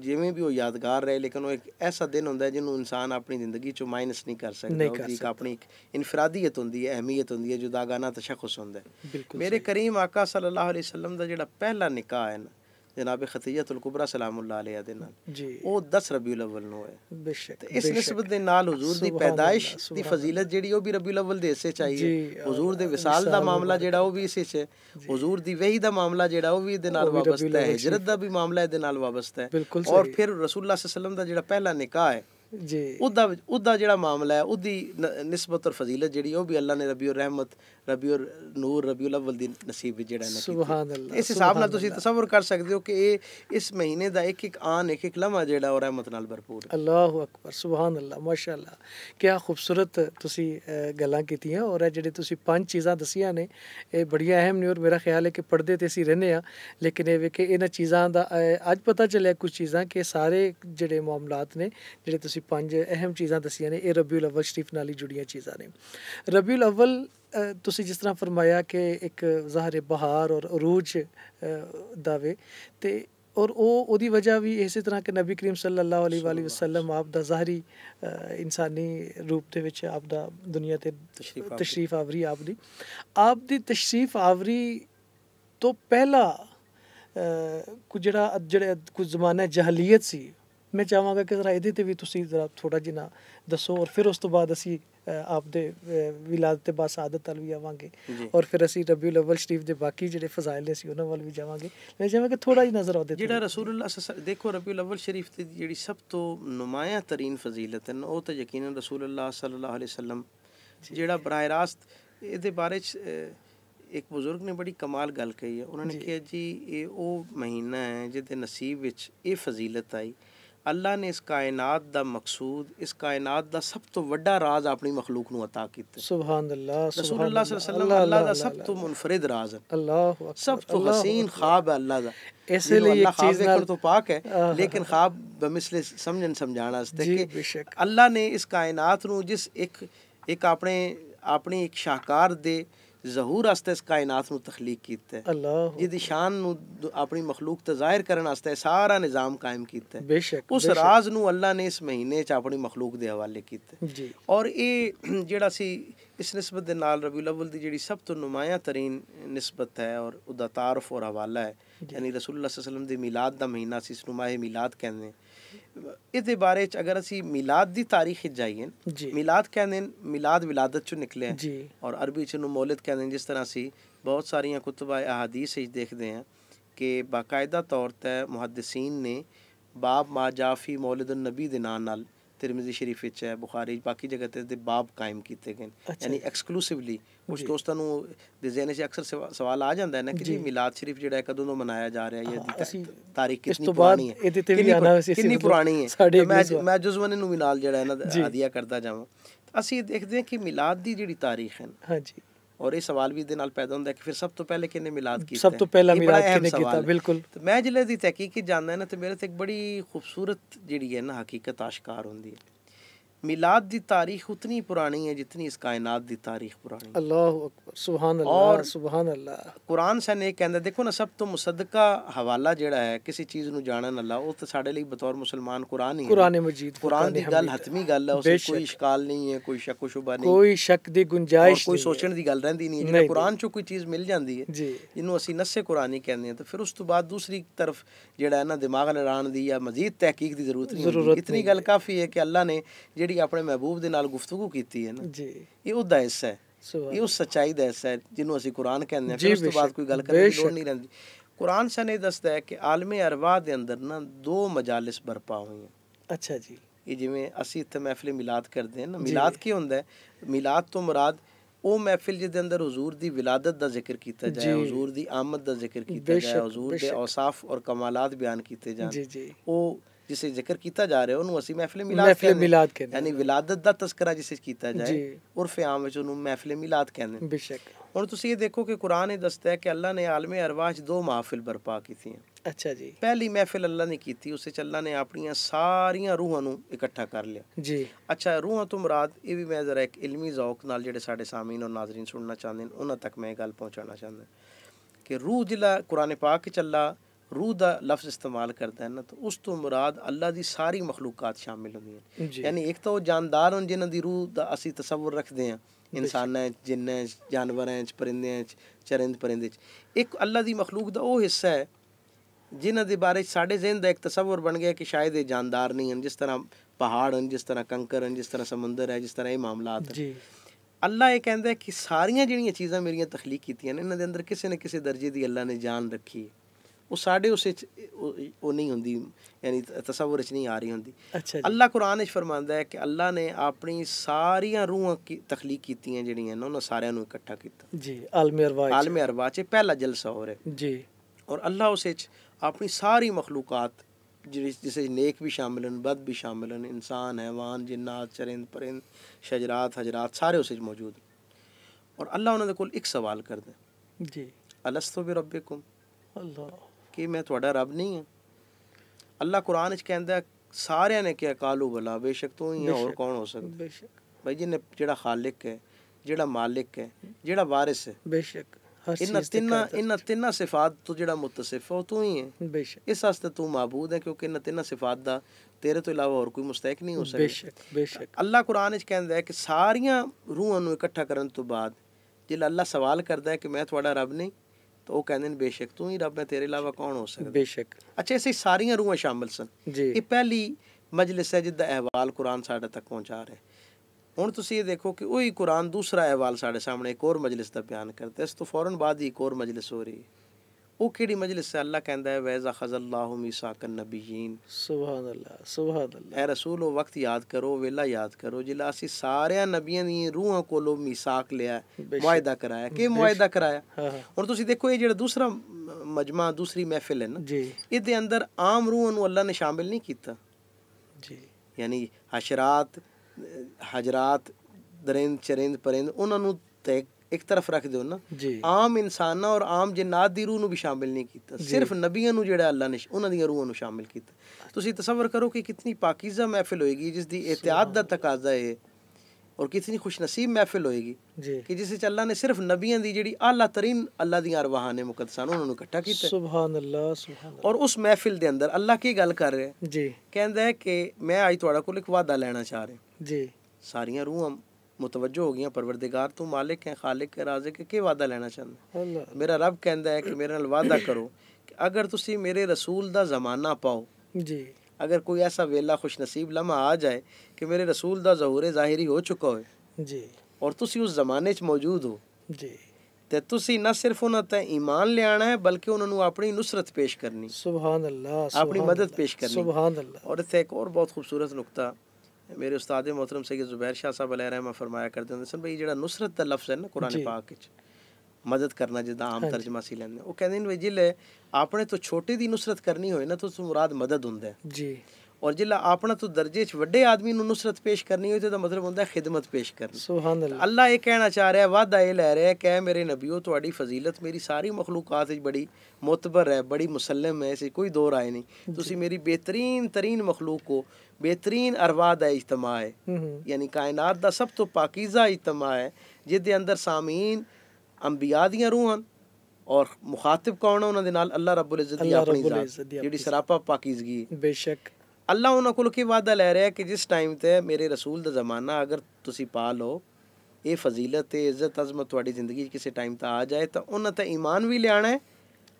ਜਿਵੇਂ ਵੀ ਉਹ ਯਾਦਗਾਰ ਰਹੇ ਲੇਕਿਨ ਉਹ ਇੱਕ ਐਸਾ ਦਿਨ ਹੁੰਦਾ ਹੈ ਜਿਹਨੂੰ ਇਨਸਾਨ ਆਪਣੀ ਜ਼ਿੰਦਗੀ ਚੋਂ ਮਾਈਨਸ ਨਹੀਂ ਕਰ ਸਕਦਾ ਉਹਦੀ ਇੱਕ ਆਪਣੀ ਇੱਕ ਇਨਫਰਾਦੀਅਤ ਹੁੰਦੀ ਹੈ ਅਹਿਮੀਅਤ ਹੁੰਦੀ ਹੈ ਜੋ ਦਾਗਾਨਾ ਤਸ਼ਖਸ ਹੁੰਦਾ ਹੈ ਮੇਰੇ ਕਰੀਮ ਆਕਾ ਸੱਲੱਲਾਹੁ ਅਲੈਹਿ ਵਸੱਲਮ ਦਾ ਜਿਹੜਾ ਪਹਿਲਾ ਨਿਕਾਹ ਹੈ ਨਾ जनाब खतीयतुलकुबरा सलामुल्लाह ਦੇ ਨਾਲ ਉਹ 10 ਰਬੀਉਲ ਅਵਲ ਨੂੰ ਹੈ ਬੇਸ਼ੱਕ ਇਸ ਨਿਸਬਤ ਦੇ ਨਾਲ ਹਜ਼ੂਰ ਦੀ ਪੈਦਾਇਸ਼ ਦੀ ਫਜ਼ੀਲਤ ਜਿਹੜੀ ਉਹ ਵੀ ਰਬੀਉਲ ਅਵਲ ਦੇ ਹਿੱਸੇ ਚਾਹੀਏ ਹਜ਼ੂਰ ਦੇ ਵਿਸਾਲ ਦਾ ਮਾਮਲਾ ਜਿਹੜਾ ਉਹ ਵੀ ਇਸੇ 'ਚ ਹਜ਼ੂਰ ਦੀ ਵਹੀ ਦਾ ਮਾਮਲਾ ਜਿਹੜਾ ਉਹ ਵੀ ਇਹਦੇ ਨਾਲ ਵਾਬਸਤਾ ਹੈ ਹਿਜਰਤ ਦਾ ਵੀ ਮਾਮਲਾ ਇਹਦੇ ਨਾਲ ਵਾਬਸਤਾ ਹੈ ਔਰ ਫਿਰ ਰਸੂਲullah ਸੱਲਮ ਦਾ ਜਿਹੜਾ ਪਹਿਲਾ ਨਿਕਾਹ ਹੈ ਜੀ ਉਹਦਾ ਉਹਦਾ ਜਿਹੜਾ ਮਾਮਲਾ ਹੈ ਉਹਦੀ ਨਿਸਬਤ ਔਰ ਫਜ਼ੀਲਤ ਜਿਹੜੀ ਉਹ ਵੀ ਅੱਲਾ ਨੇ ਰਬੀਉਲ ਰਹਿਮਤ ਰਬੀਉ ਨੂਰ ਰਬੀਉਲ ਅਵਲ ਦੀ ਨਸੀਬ ਜਿਹੜਾ ਇਹਨਾਂ ਸੁਭਾਨ ਅੱਲਾਹ ਇਸ ਹਿਸਾਬ ਨਾਲ ਤੁਸੀਂ ਤਸੱਵਰ ਕਰ ਸਕਦੇ ਹੋ ਕਿ ਇਹ ਇਸ ਮਹੀਨੇ ਦਾ ਇੱਕ ਇੱਕ ਆਨ ਇੱਕ ਇੱਕ ਲਮਾ ਜਿਹੜਾ ਉਹ ਰਹਿਮਤ ਨਾਲ ਭਰਪੂਰ ਹੈ ਅੱਲਾਹੁ ਅਕਬਰ ਸੁਭਾਨ ਅੱਲਾਹ ਮਾਸ਼ਾਅੱਲਾ ਕੀ ਖੂਬਸੂਰਤ ਤੁਸੀਂ ਗੱਲਾਂ ਕੀਤੀਆਂ ਔਰ ਇਹ ਜਿਹੜੇ ਤੁਸੀਂ ਪੰਜ ਚੀਜ਼ਾਂ ਦਸੀਆਂ ਨੇ ਇਹ ਬੜੀਆਂ ਅਹਿਮ ਨੇ ਔਰ ਮੇਰਾ ਖਿਆਲ ਹੈ ਕਿ ਪਰਦੇ ਤੇ ਅਸੀਂ ਰਹਿੰਦੇ ਆ ਲੇਕਿਨ ਇਹ ਵੇ ਕਿ ਇਹਨਾਂ ਚੀਜ਼ਾਂ ਦਾ ਅੱਜ ਪਤਾ ਚੱਲਿਆ ਕੁਝ ਚੀਜ਼ਾਂ ਕਿ ਸਾਰੇ ਜਿਹੜੇ ਮਾਮਲਾਤ ਨੇ ਜਿਹੜੇ ਤੁਸੀਂ ਪੰਜ ਅਹਿਮ ਚੀਜ਼ਾਂ ਦਸੀਆਂ ਨੇ ਇਹ ਰਬੀਉਲ ਅਵਲ ਸ਼ਰੀਫ ਨਾਲ ਹੀ ਜੁੜੀਆਂ ਚੀਜ਼ਾਂ ਨੇ ਰਬੀਉਲ ਅਵਲ ਤੁਸੀਂ ਜਿਸ ਤਰ੍ਹਾਂ ਫਰਮਾਇਆ ਕਿ ਇੱਕ ਜ਼ਾਹਰ ਬਹਾਰ ਔਰ ਰੂਜ ਦਾਵੇ ਤੇ ਔਰ ਉਹ ਉਹਦੀ ਵਜ੍ਹਾ ਵੀ ਇਸੇ ਤਰ੍ਹਾਂ ਕਿ ਨਬੀ ਕਰੀਮ ਸੱਲੱਲਾਹੁ ਅਲੈਹਿ ਵਸੱਲਮ ਆਪ ਦਾ ਜ਼ਾਹਰੀ ਇਨਸਾਨੀ ਰੂਪ ਦੇ ਵਿੱਚ ਆਪ ਦਾ ਦੁਨੀਆ ਤੇ ਤਸ਼ਰੀਫ ਆਵਰੀ ਆਪ ਦੀ ਆਪ ਦੀ ਤਸ਼ਰੀਫ ਆਵਰੀ ਤੋਂ ਪਹਿਲਾਂ ਕੁ ਜਿਹੜਾ ਜਿਹੜਾ ਕੁਝ ਜ਼ਮਾਨਾ ਜਹਲੀਅਤ ਸੀ ਮੈਂ ਚਾਹਾਂਗਾ ਕਿ ਜ਼ਰਾ ਇਹਦੇ ਤੇ ਵੀ ਤੁਸੀਂ ਜ਼ਰਾ ਥੋੜਾ ਜਿਹਾ ਦੱਸੋ ਔਰ ਫਿਰ ਉਸ ਤੋਂ ਬਾਅਦ ਅਸੀਂ ਆਪਦੇ ਵਿਲਾਦ ਤੇ ਬਸ ਆਦਤ ਵੱਲ ਵੀ ਆਵਾਂਗੇ ਔਰ ਫਿਰ ਅਸੀਂ ਰਬੀਉਲ ਅਵਲ ਸ਼ਰੀਫ ਦੇ ਬਾਕੀ ਜਿਹੜੇ ਫਜ਼ਾਇਲ ਨੇ ਸੀ ਉਹਨਾਂ ਵੱਲ ਵੀ ਜਾਵਾਂਗੇ ਮੈਂ ਜਿਵੇਂ ਕਿ ਥੋੜਾ ਹੀ ਨਜ਼ਰ ਆਉਂਦੇ ਜਿਹੜਾ ਰਸੂਲullah ਦੇਖੋ ਰਬੀਉਲ ਅਵਲ ਸ਼ਰੀਫ ਤੇ ਜਿਹੜੀ ਸਭ ਤੋਂ ਨੁਮਾਇਆ ਤਰੀਨ ਫਜ਼ੀਲਤ ਹੈ ਉਹ ਤਾਂ ਯਕੀਨਨ ਰਸੂਲullah ਸੱਲੱਲਾਹੁ ਅਲੈਹਿ ਵਸੱਲਮ ਜਿਹੜਾ ਬਰਾਹ ਰਾਸਤ ਇਹਦੇ ਬਾਰੇ ਚ ਇੱਕ ਬਜ਼ੁਰਗ ਨੇ ਬੜੀ ਕਮਾਲ ਗੱਲ ਕਹੀ ਹੈ ਉਹਨਾਂ ਨੇ ਕਿਹਾ ਜੀ ਇਹ ਉਹ ਮਹੀਨਾ ਹੈ ਜਿਹਦੇ ਨਸੀਬ ਵਿੱਚ ਇਹ ਫਜ਼ੀਲਤ ਆਈ अल्लाह ने इस कायनात का मकसूद इस कायनात का सब तो व्डा राज अपनी मखलूक नता किया सब तो मुनफरिद राज सब तो हसीन खाब है अल्लाह का तो लेकिन खाब बमिसले अल्लाह ने इस कायनात जिस एक अपने अपनी एक शाहकार दे ਜ਼ਹੂਰ ਵਾਸਤੇ ਇਸ ਕਾਇਨਾਤ ਨੂੰ ਤਖਲੀਕ ਕੀਤਾ ਹੈ ਅੱਲਾਹ ਜਿਹਦੀ ਸ਼ਾਨ ਨੂੰ ਆਪਣੀ ਮਖਲੂਕ ਤੇ ਜ਼ਾਹਿਰ ਕਰਨ ਵਾਸਤੇ ਸਾਰਾ ਨਿਜ਼ਾਮ ਕਾਇਮ ਕੀਤਾ ਹੈ ਬੇਸ਼ੱਕ ਉਸ ਰਾਜ਼ ਨੂੰ ਅੱਲਾ ਨੇ ਇਸ ਮਹੀਨੇ 'ਚ ਆਪਣੀ ਮਖਲੂਕ ਦੇ ਹਵਾਲੇ ਕੀਤਾ ਜੀ ਔਰ ਇਹ ਜਿਹੜਾ ਸੀ ਇਸ ਨਿਸਬਤ ਦੇ ਨਾਲ ਰਬੀਉਲ ਅਵਲ ਦੀ ਜਿਹੜੀ ਸਭ ਤੋਂ ਨੁਮਾਇਆ ਤਰੀਨ ਨਿਸਬਤ ਹੈ ਔਰ ਉਹਦਾ ਤਾਰਫ ਔਰ ਹਵਾਲਾ ਹੈ ਯਾਨੀ ਰਸੂਲullah ਸੱਲੱਲਾਹੁ ਅਲੈहि ਵਸੱਲਮ ਦੇ ਮਿਲਾਦ ਦਾ ਮਹੀਨਾ ਸੀ ਇਸ ਨੂੰ ਮਾਹ ਮਿਲਾਦ ਕਹਿੰਦੇ ਇਹਦੇ ਬਾਰੇ ਚ ਅਗਰ ਅਸੀਂ ਮਿਲਾਦ ਦੀ ਤਾਰੀਖ ਜਾਈਏ ਮਿਲਾਦ ਕਹਿੰਦੇ ਮਿਲਾਦ ਵਿਲਾਦਤ ਚ ਨਿਕਲੇ ਹੈ ਔਰ ਅਰਬੀ ਚ ਨੂੰ ਮੌਲਦ ਕਹਿੰਦੇ ਜਿਸ ਤਰ੍ਹਾਂ ਸੀ ਬਹੁਤ ਸਾਰੀਆਂ ਕੁਤਬਾ ਅਹਾਦੀਸ ਵਿੱਚ ਦੇਖਦੇ ਹਾਂ ਕਿ ਬਾਕਾਇਦਾ ਤੌਰ ਤੇ ਮੁਹੱਦਸੀਨ ਨੇ ਬਾਬ ਮਾਜਾਫੀ ਮੌਲਦ ਨਬੀ ਦੇ ਨਾਂ ਨਾਲ ਤਿਰਮਿਜ਼ੀ ਸ਼ਰੀਫ ਵਿੱਚ ਹੈ ਬੁਖਾਰੀ ਬਾਕੀ ਜਗ੍ਹਾ ਤੇ ਦੇ ਬਾਬ ਕਾਇਮ ਕੀਤੇ ਗਏ ਯਾਨੀ ਐਕਸਕਲੂਸਿਵਲੀ ਕੁਝ ਦੋਸਤਾਂ ਨੂੰ ਦੇ ਜ਼ਿਹਨ ਅਕਸਰ ਸਵਾਲ ਆ ਜਾਂਦਾ ਹੈ ਨਾ ਕਿ ਜੀ ਮਿਲਾਦ ਸ਼ਰੀਫ ਜਿਹੜਾ ਕਦੋਂ ਤੋਂ ਮਨਾਇਆ ਜਾ ਰਿਹਾ ਹੈ ਇਹਦੀ ਤਾਰੀਖ ਕਿੰਨੀ ਪੁਰਾਣੀ ਹੈ ਇਹਦੇ ਤੇ ਵੀ ਆਣਾ ਸੀ ਕਿੰਨੀ ਪੁਰਾਣੀ ਹੈ ਮੈਂ ਮੈਂ ਜੁਜ਼ਵਨ ਨੂੰ ਮਿਲਾਲ ਜਿਹੜਾ ਇਹਨਾਂ ਦਾ ਆਦੀਆ ਕਰਦਾ ਜਾਵਾਂ ਅਸੀਂ ਦੇਖਦੇ ਹਾਂ ਕਿ ਮਿਲਾਦ ਦੀ ਜਿਹੜੀ ਤਾਰੀਖ ਹੈ ਹਾਂਜੀ ਔਰ ਇਹ ਸਵਾਲ ਵੀ ਦੇ ਨਾਲ ਪੈਦਾ ਹੁੰਦਾ ਕਿ ਫਿਰ ਸਭ ਤੋਂ ਪਹਿਲੇ ਕਿਹਨੇ ਮਿਲਾਦ ਕੀਤਾ ਸਭ ਤੋਂ ਪਹਿਲਾ ਮਿਲਾਦ ਕਿਹਨੇ ਕੀਤਾ ਬਿਲਕੁਲ ਮੈਂ ਜਿਲੇ ਦੀ ਤਹਿਕੀਕ ਜਾਣਦਾ ਨਾ ਤੇ ਮੇਰੇ ਤੇ ਇੱਕ ਬੜੀ ਖੂਬਸੂਰਤ ਜਿਹੜੀ ਹੈ ਨਾ ਹਕੀਕਤ ਆਸ਼ਕਾਰ ਹੁੰਦੀ ਹੈ मिलाद की तारीख उतनी पुरानी है जितनी इस कायनात की तारीख पुरानी अल्लाह सुबहान और सुबहान अल्लाह कुरान सैन एक कहें देखो ना सब तो मुसदका हवाला जड़ा है किसी चीज़ में जानन अल्लाह वो तो साढ़े लिए बतौर मुसलमान कुरान ही कुरान मजीद कुरान की गल हतमी गल है उसे कोई इश्काल नहीं है कोई शक शुबा नहीं कोई शक की गुंजाइश कोई सोचने की गल रही नहीं है कुरान चो कोई चीज़ मिल जाती है जिन्होंने असी नस्से कुरानी कहने तो फिर उस तो बाद दूसरी तरफ जरा दिमाग लड़ाने की या मजीद तहकीक की जरूरत नहीं इतनी गल काफ़ी है कि अल्लाह ने ਜਿਹੜੀ ਆਪਣੇ ਮਹਿਬੂਬ ਦੇ ਨਾਲ ਗੁਫ਼ਤਗੂ ਕੀਤੀ ਹੈ ਨਾ ਜੀ ਇਹ ਉਹਦਾ ਹਿੱਸਾ ਹੈ ਇਹ ਉਸ ਸਚਾਈ ਦਾ ਹਿੱਸਾ ਹੈ ਜਿਹਨੂੰ ਅਸੀਂ ਕੁਰਾਨ ਕਹਿੰਦੇ ਹਾਂ ਫਿਰ ਉਸ ਤੋਂ ਬਾਅਦ ਕੋਈ ਗੱਲ ਕਰਨ ਦੀ ਲੋੜ ਨਹੀਂ ਰਹਿੰਦੀ ਕੁਰਾਨ ਸਾਨੂੰ ਦੱਸਦਾ ਹੈ ਕਿ ਆਲਮੇ ਅਰਵਾ ਦੇ ਅੰਦਰ ਨਾ ਦੋ ਮਜਾਲਿਸ ਬਰਪਾ ਹੋਈਆਂ ਅੱਛਾ ਜੀ ਇਹ ਜਿਵੇਂ ਅਸੀਂ ਇੱਥੇ ਮਹਿਫਿਲ ਮਿਲਾਦ ਕਰਦੇ ਹਾਂ ਨਾ ਮਿਲਾਦ ਕੀ ਹੁੰਦਾ ਹੈ ਮਿਲਾਦ ਤੋਂ ਮੁਰਾਦ ਉਹ ਮਹਿਫਿਲ ਜਿਹਦੇ ਅੰਦਰ ਹਜ਼ੂਰ ਦੀ ਵਿਲਾਦਤ ਦਾ ਜ਼ਿਕਰ ਕੀਤਾ ਜਾਏ ਹਜ਼ੂਰ ਦੀ ਆਮਦ ਦਾ ਜ਼ਿਕਰ ਕੀਤਾ ਜਾਏ ਹਜ਼ੂਰ ਦੇ ਔਸਾਫ ਔਰ ਕਮਾਲਾਤ ਬਿਆਨ ਕੀਤੇ ਜਾਣ ਉਹ जिसे जिक्र किया जा रहा है असं मिलाद यानी विलादत का तस्करा जिसे किया जाए और फिर आम मिलाद कहने बेशक और तुम ये देखो कि कुरान दसता है कि अल्लाह ने आलम अरवाज दो महफिल बरपा की थी अच्छा जी पहली महफिल अल्लाह ने की थी उसे अल्लाह ने अपन सारिया रूहों इकट्ठा कर लिया जी अच्छा रूहों तो मुराद ये भी मैं जरा एक इलमी जौक न जो सामीन और नाजरीन सुनना चाहते हैं उन्होंने तक मैं गल पहुँचा चाहता कि रूह जिला कुरने पाक चला रूह का लफ्ज़ इस्तेमाल करता है ना तो उस तो मुराद अल्लाह की सारी मखलूकत शामिल होंगे यानी एक तो वह जानदार हैं जिन्हें रूह का असी तस्वुर रखते हैं इंसानों जिन्हें जानवरें परिंदे चरिंद परिंदे एक अल्लाह की मखलूक का वह हिस्सा है जिन्हों के बारे साढ़े जहन का एक तस्वर बन गया कि शायद ये जानदार नहीं हैं जिस तरह पहाड़ हैं जिस तरह कंकर हैं जिस तरह समुंदर है जिस तरह ये मामला अल्लाह ये कहता है कि सारिया जीज़ा मेरिया तखलीक की इन्होंने अंदर किसी न किसी दर्जे की अल्लाह ने जान रखी है वो साढ़े उस नहीं होंगी यानी तस्वुर नहीं आ रही होंगी अच्छा अल्लाह कुरान फरमाता है कि अल्लाह ने अपनी सारिया रूह की तखलीक की जड़िया ने उन्होंने सारे इकट्ठा किया जी आलमे अरबा आलमे पहला जलसा हो रहा है जी और अल्लाह उस अपनी सारी मखलूकत जिसे नेक भी शामिल हैं बद भी शामिल हैं इंसान हैवान जिन्ना चरिंद परिंद शजरात हजरात सारे उस मौजूद और अल्लाह उन्होंने को एक सवाल करता जी अलस्तो भी रब अल्लाह ਕਿ ਮੈਂ ਤੁਹਾਡਾ ਰੱਬ ਨਹੀਂ ਹਾਂ ਅੱਲਾ ਕੁਰਾਨ ਵਿੱਚ ਕਹਿੰਦਾ ਸਾਰਿਆਂ ਨੇ ਕਿਹਾ ਕਾਲੂ ਬਲਾ ਬੇਸ਼ੱਕ ਤੂੰ ਹੀ ਹੋਰ ਕੌਣ ਹੋ ਸਕਦਾ ਬੇਸ਼ੱਕ ਭਾਈ ਜੀ ਨੇ ਜਿਹੜਾ ਖਾਲਕ ਹੈ ਜਿਹੜਾ ਮਾਲਿਕ ਹੈ ਜਿਹੜਾ ਵਾਰਿਸ ਹੈ ਬੇਸ਼ੱਕ ਇਹਨਾਂ ਤਿੰਨਾਂ ਇਹਨਾਂ ਤਿੰਨਾਂ ਸਿਫਾਤ ਤੋਂ ਜਿਹੜਾ ਮੁਤਸਿਫ ਹੈ ਉਹ ਤੂੰ ਹੀ ਹੈ ਬੇਸ਼ੱਕ ਇਸ ਵਾਸਤੇ ਤੂੰ ਮਾਬੂਦ ਹੈ ਕਿਉਂਕਿ ਇਹਨਾਂ ਤਿੰਨਾਂ ਸਿਫਾਤ ਦਾ ਤੇਰੇ ਤੋਂ ਇਲਾਵਾ ਹੋਰ ਕੋਈ ਮੁਸਤਹਿਕ ਨਹੀਂ ਹੋ ਸਕਦਾ ਬੇਸ਼ੱਕ ਬੇਸ਼ੱਕ ਅੱਲਾ ਕੁਰਾਨ ਵਿੱਚ ਕਹਿੰਦਾ ਹੈ ਕਿ ਸਾਰੀਆਂ ਰੂਹਾਂ ਨੂੰ ਇਕੱਠਾ ਕਰਨ ਤੋਂ ਬਾਅਦ ਜਿਹੜਾ ਅੱਲਾ ਸਵਾਲ ਕਰਦਾ ਹੈ ਕਿ ਮੈਂ ਤੁਹਾਡਾ ਰੱਬ ਨਹੀਂ ਤਾਂ ਉਹ ਕਹਿੰਦੇ ਨੇ ਬੇਸ਼ੱਕ ਤੂੰ ਹੀ ਰੱਬ ਹੈ ਤੇਰੇ ਇਲਾਵਾ ਕੌਣ ਹੋ ਸਕਦਾ ਬੇਸ਼ੱਕ ਅੱਛਾ ਇਸੇ ਸਾਰੀਆਂ ਰੂਹਾਂ ਸ਼ਾਮਿਲ ਸਨ ਇਹ ਪਹਿਲੀ ਮਜਲਿਸ ਹੈ ਜਿੱਦਾਂ ਅਹਿਵਾਲ ਕੁਰਾਨ ਸਾਡੇ ਤੱਕ ਪਹੁੰਚਾ ਰਿਹਾ ਹੁਣ ਤੁਸੀਂ ਇਹ ਦੇਖੋ ਕਿ ਉਹੀ ਕੁਰਾਨ ਦੂਸਰਾ ਅਹਿਵਾਲ ਸਾਡੇ ਸਾਹਮਣੇ ਇੱਕ ਹੋਰ ਮਜਲਿਸ ਦਾ ਬਿਆਨ ਕਰਦਾ ਇਸ ਤੋਂ ਫੌਰਨ ਬਾਅਦ ਹੀ ਇੱਕ ਹੋਰ ਮਜਲਿਸ ਹੋ ਰਹੀ ਹੈ ਉਹ ਕਿਹੜੀ ਮਜਲਿਸ ਹੈ ਅੱਲਾ ਕਹਿੰਦਾ ਹੈ ਵੈਜ਼ਾ ਖਜ਼ੱਲਾਹੁ ਮੀਸਾਕਨ ਨਬੀyin ਸੁਭਾਨ ਅੱਲਾ ਸੁਭਾਨ ਅੱਲਾ ਐ ਰਸੂਲ ਉਹ ਵਕਤ ਯਾਦ ਕਰੋ ਵੇਲਾ ਯਾਦ ਕਰੋ ਜਿਲਾ ਅਸੀਂ ਸਾਰਿਆਂ ਨਬੀਆਂ ਦੀਆਂ ਰੂਹਾਂ ਕੋਲੋਂ ਮੀਸਾਕ ਲਿਆ ਮੁਆਇਦਾ ਕਰਾਇਆ ਕਿ ਮੁਆਇਦਾ ਕਰਾਇਆ ਹੁਣ ਤੁਸੀਂ ਦੇਖੋ ਇਹ ਜਿਹੜਾ ਦੂਸਰਾ ਮਜਮਾ ਦੂਸਰੀ ਮਹਿਫਿਲ ਹੈ ਨਾ ਜੀ ਇਹਦੇ ਅੰਦਰ ਆਮ ਰੂਹਾਂ ਨੂੰ ਅੱਲਾ ਨੇ ਸ਼ਾਮਿਲ ਨਹੀਂ ਕੀਤਾ ਜੀ ਯਾਨੀ ਹਸ਼ਰਾਤ ਹਜਰਾਤ ਦਰਿੰਦ ਚਰਿੰਦ ਪਰਿੰਦ ਉਹਨਾਂ ਨੂੰ ਤੈਅ ਇੱਕ ਤਰਫ ਰੱਖ ਦਿਓ ਨਾ ਆਮ ਇਨਸਾਨਾਂ ਔਰ ਆਮ ਜਨਾਤ ਦੀ ਰੂਹ ਨੂੰ ਵੀ ਸ਼ਾਮਿਲ ਨਹੀਂ ਕੀਤਾ ਸਿਰਫ ਨਬੀਆਂ ਨੂੰ ਜਿਹੜਾ ਅੱਲਾ ਨੇ ਉਹਨਾਂ ਦੀਆਂ ਰੂਹਾਂ ਨੂੰ ਸ਼ਾਮਿਲ ਕੀਤਾ ਤੁਸੀਂ ਤਸਵਰ ਕਰੋ ਕਿ ਕਿੰਨੀ ਪਾਕੀਜ਼ਾ ਮਹਿਫਿਲ ਹੋਏਗੀ ਜਿਸ ਦੀ ਇਤਿਆਦ ਦਾ ਤਕਾਜ਼ਾ ਹੈ और कितनी खुशनसीब महफिल होएगी कि जिस अल्लाह ने सिर्फ नबिया की जी आला तरीन अल्लाह दरवाहा ने मुकदसा उन्होंने इकट्ठा किया और उस महफिल के अंदर अल्लाह की गल कर रहा है कि मैं अज को वादा लेना चाह रहा जी सारिया रूह मुतवजो हो गई परवरदिगार तू मालिक है खालिक है राजे के, वादा लेना चाहते मेरा रब कहता है कि मेरे वादा करो कि अगर तुम मेरे रसूल का जमाना पाओ जी अगर कोई ऐसा वेला खुश नसीब लम्हा आ जाए कि मेरे रसूल का जहूर जाहिरी हो चुका हो और तुम उस जमाने मौजूद हो जी तो तुम ना सिर्फ उन्होंने ईमान लिया है बल्कि उन्होंने अपनी नुसरत पेश करनी सुबह अपनी मदद पेश करनी सुबह और इतने एक और बहुत खूबसूरत नुकता ਮੇਰੇ ਉਸਤਾਦ ਮੁਹਤਰਮ ਸੈਦ ਜ਼ੁਬੈਰ ਸ਼ਾਹ ਸਾਹਿਬ ਅਲੈਹ ਰਹਿਮਾ ਫਰਮਾਇਆ ਕਰਦੇ ਹੁੰਦੇ ਸਨ ਬਈ ਜਿਹੜਾ ਨੁਸਰਤ ਦਾ ਲਫ਼ਜ਼ ਹੈ ਨਾ ਕੁਰਾਨ ਪਾਕ ਵਿੱਚ ਮਦਦ ਕਰਨਾ ਜਿੱਦਾਂ ਆਮ ਤਰਜਮਾ ਸੀ ਲੈਂਦੇ ਉਹ ਕਹਿੰਦੇ ਨੇ ਬਈ ਜਿਲੇ ਆਪਣੇ ਤੋਂ ਛੋਟੇ ਦੀ ਨੁਸਰਤ ਕਰਨੀ ਹੋਏ ਨਾ ਤਾਂ ਉਸ ਮੁਰਾਦ ਮਦਦ ਹੁੰਦਾ ਜੀ और जो अपना तो दर्जे व्डे आदमी नुसरत पेश करनी हो मतलब होंगे खिदमत पेश कर अल्लाह यह कहना चाह रहा है वादा यह लै रहा है कह मेरे नबी हो तोड़ी फजीलत मेरी सारी मखलूकात बड़ी मुतबर है बड़ी मुसलम है इसे कोई दो राय नहीं तुम मेरी बेहतरीन तरीन मखलूक हो बेहतरीन अरवा है इजतमा है हम्म, हम्म। यानी कायनात का सब तो पाकिजा इजतमा है जिदे अंदर सामीन अंबिया दूहन और मुखातिब कौन है उन्होंने अल्लाह रबुल जी सरापा पाकिजगी बेशक ਅੱਲਾ ਉਹਨਾਂ ਕੋਲ ਕੀ ਵਾਅਦਾ ਲੈ ਰਿਹਾ ਕਿ ਜਿਸ ਟਾਈਮ ਤੇ ਮੇਰੇ ਰਸੂਲ ਦਾ ਜ਼ਮਾਨਾ ਅਗਰ ਤੁਸੀਂ ਪਾ ਲਓ ਇਹ ਫਜ਼ੀਲਤ ਤੇ ਇੱਜ਼ਤ ਅਜ਼ਮਤ ਤੁਹਾਡੀ ਜ਼ਿੰਦਗੀ ਕਿਸੇ ਟਾਈਮ ਤਾਂ ਆ ਜਾਏ ਤਾਂ ਉਹਨਾਂ ਤੇ ਈਮਾਨ ਵੀ ਲਿਆਣਾ ਹੈ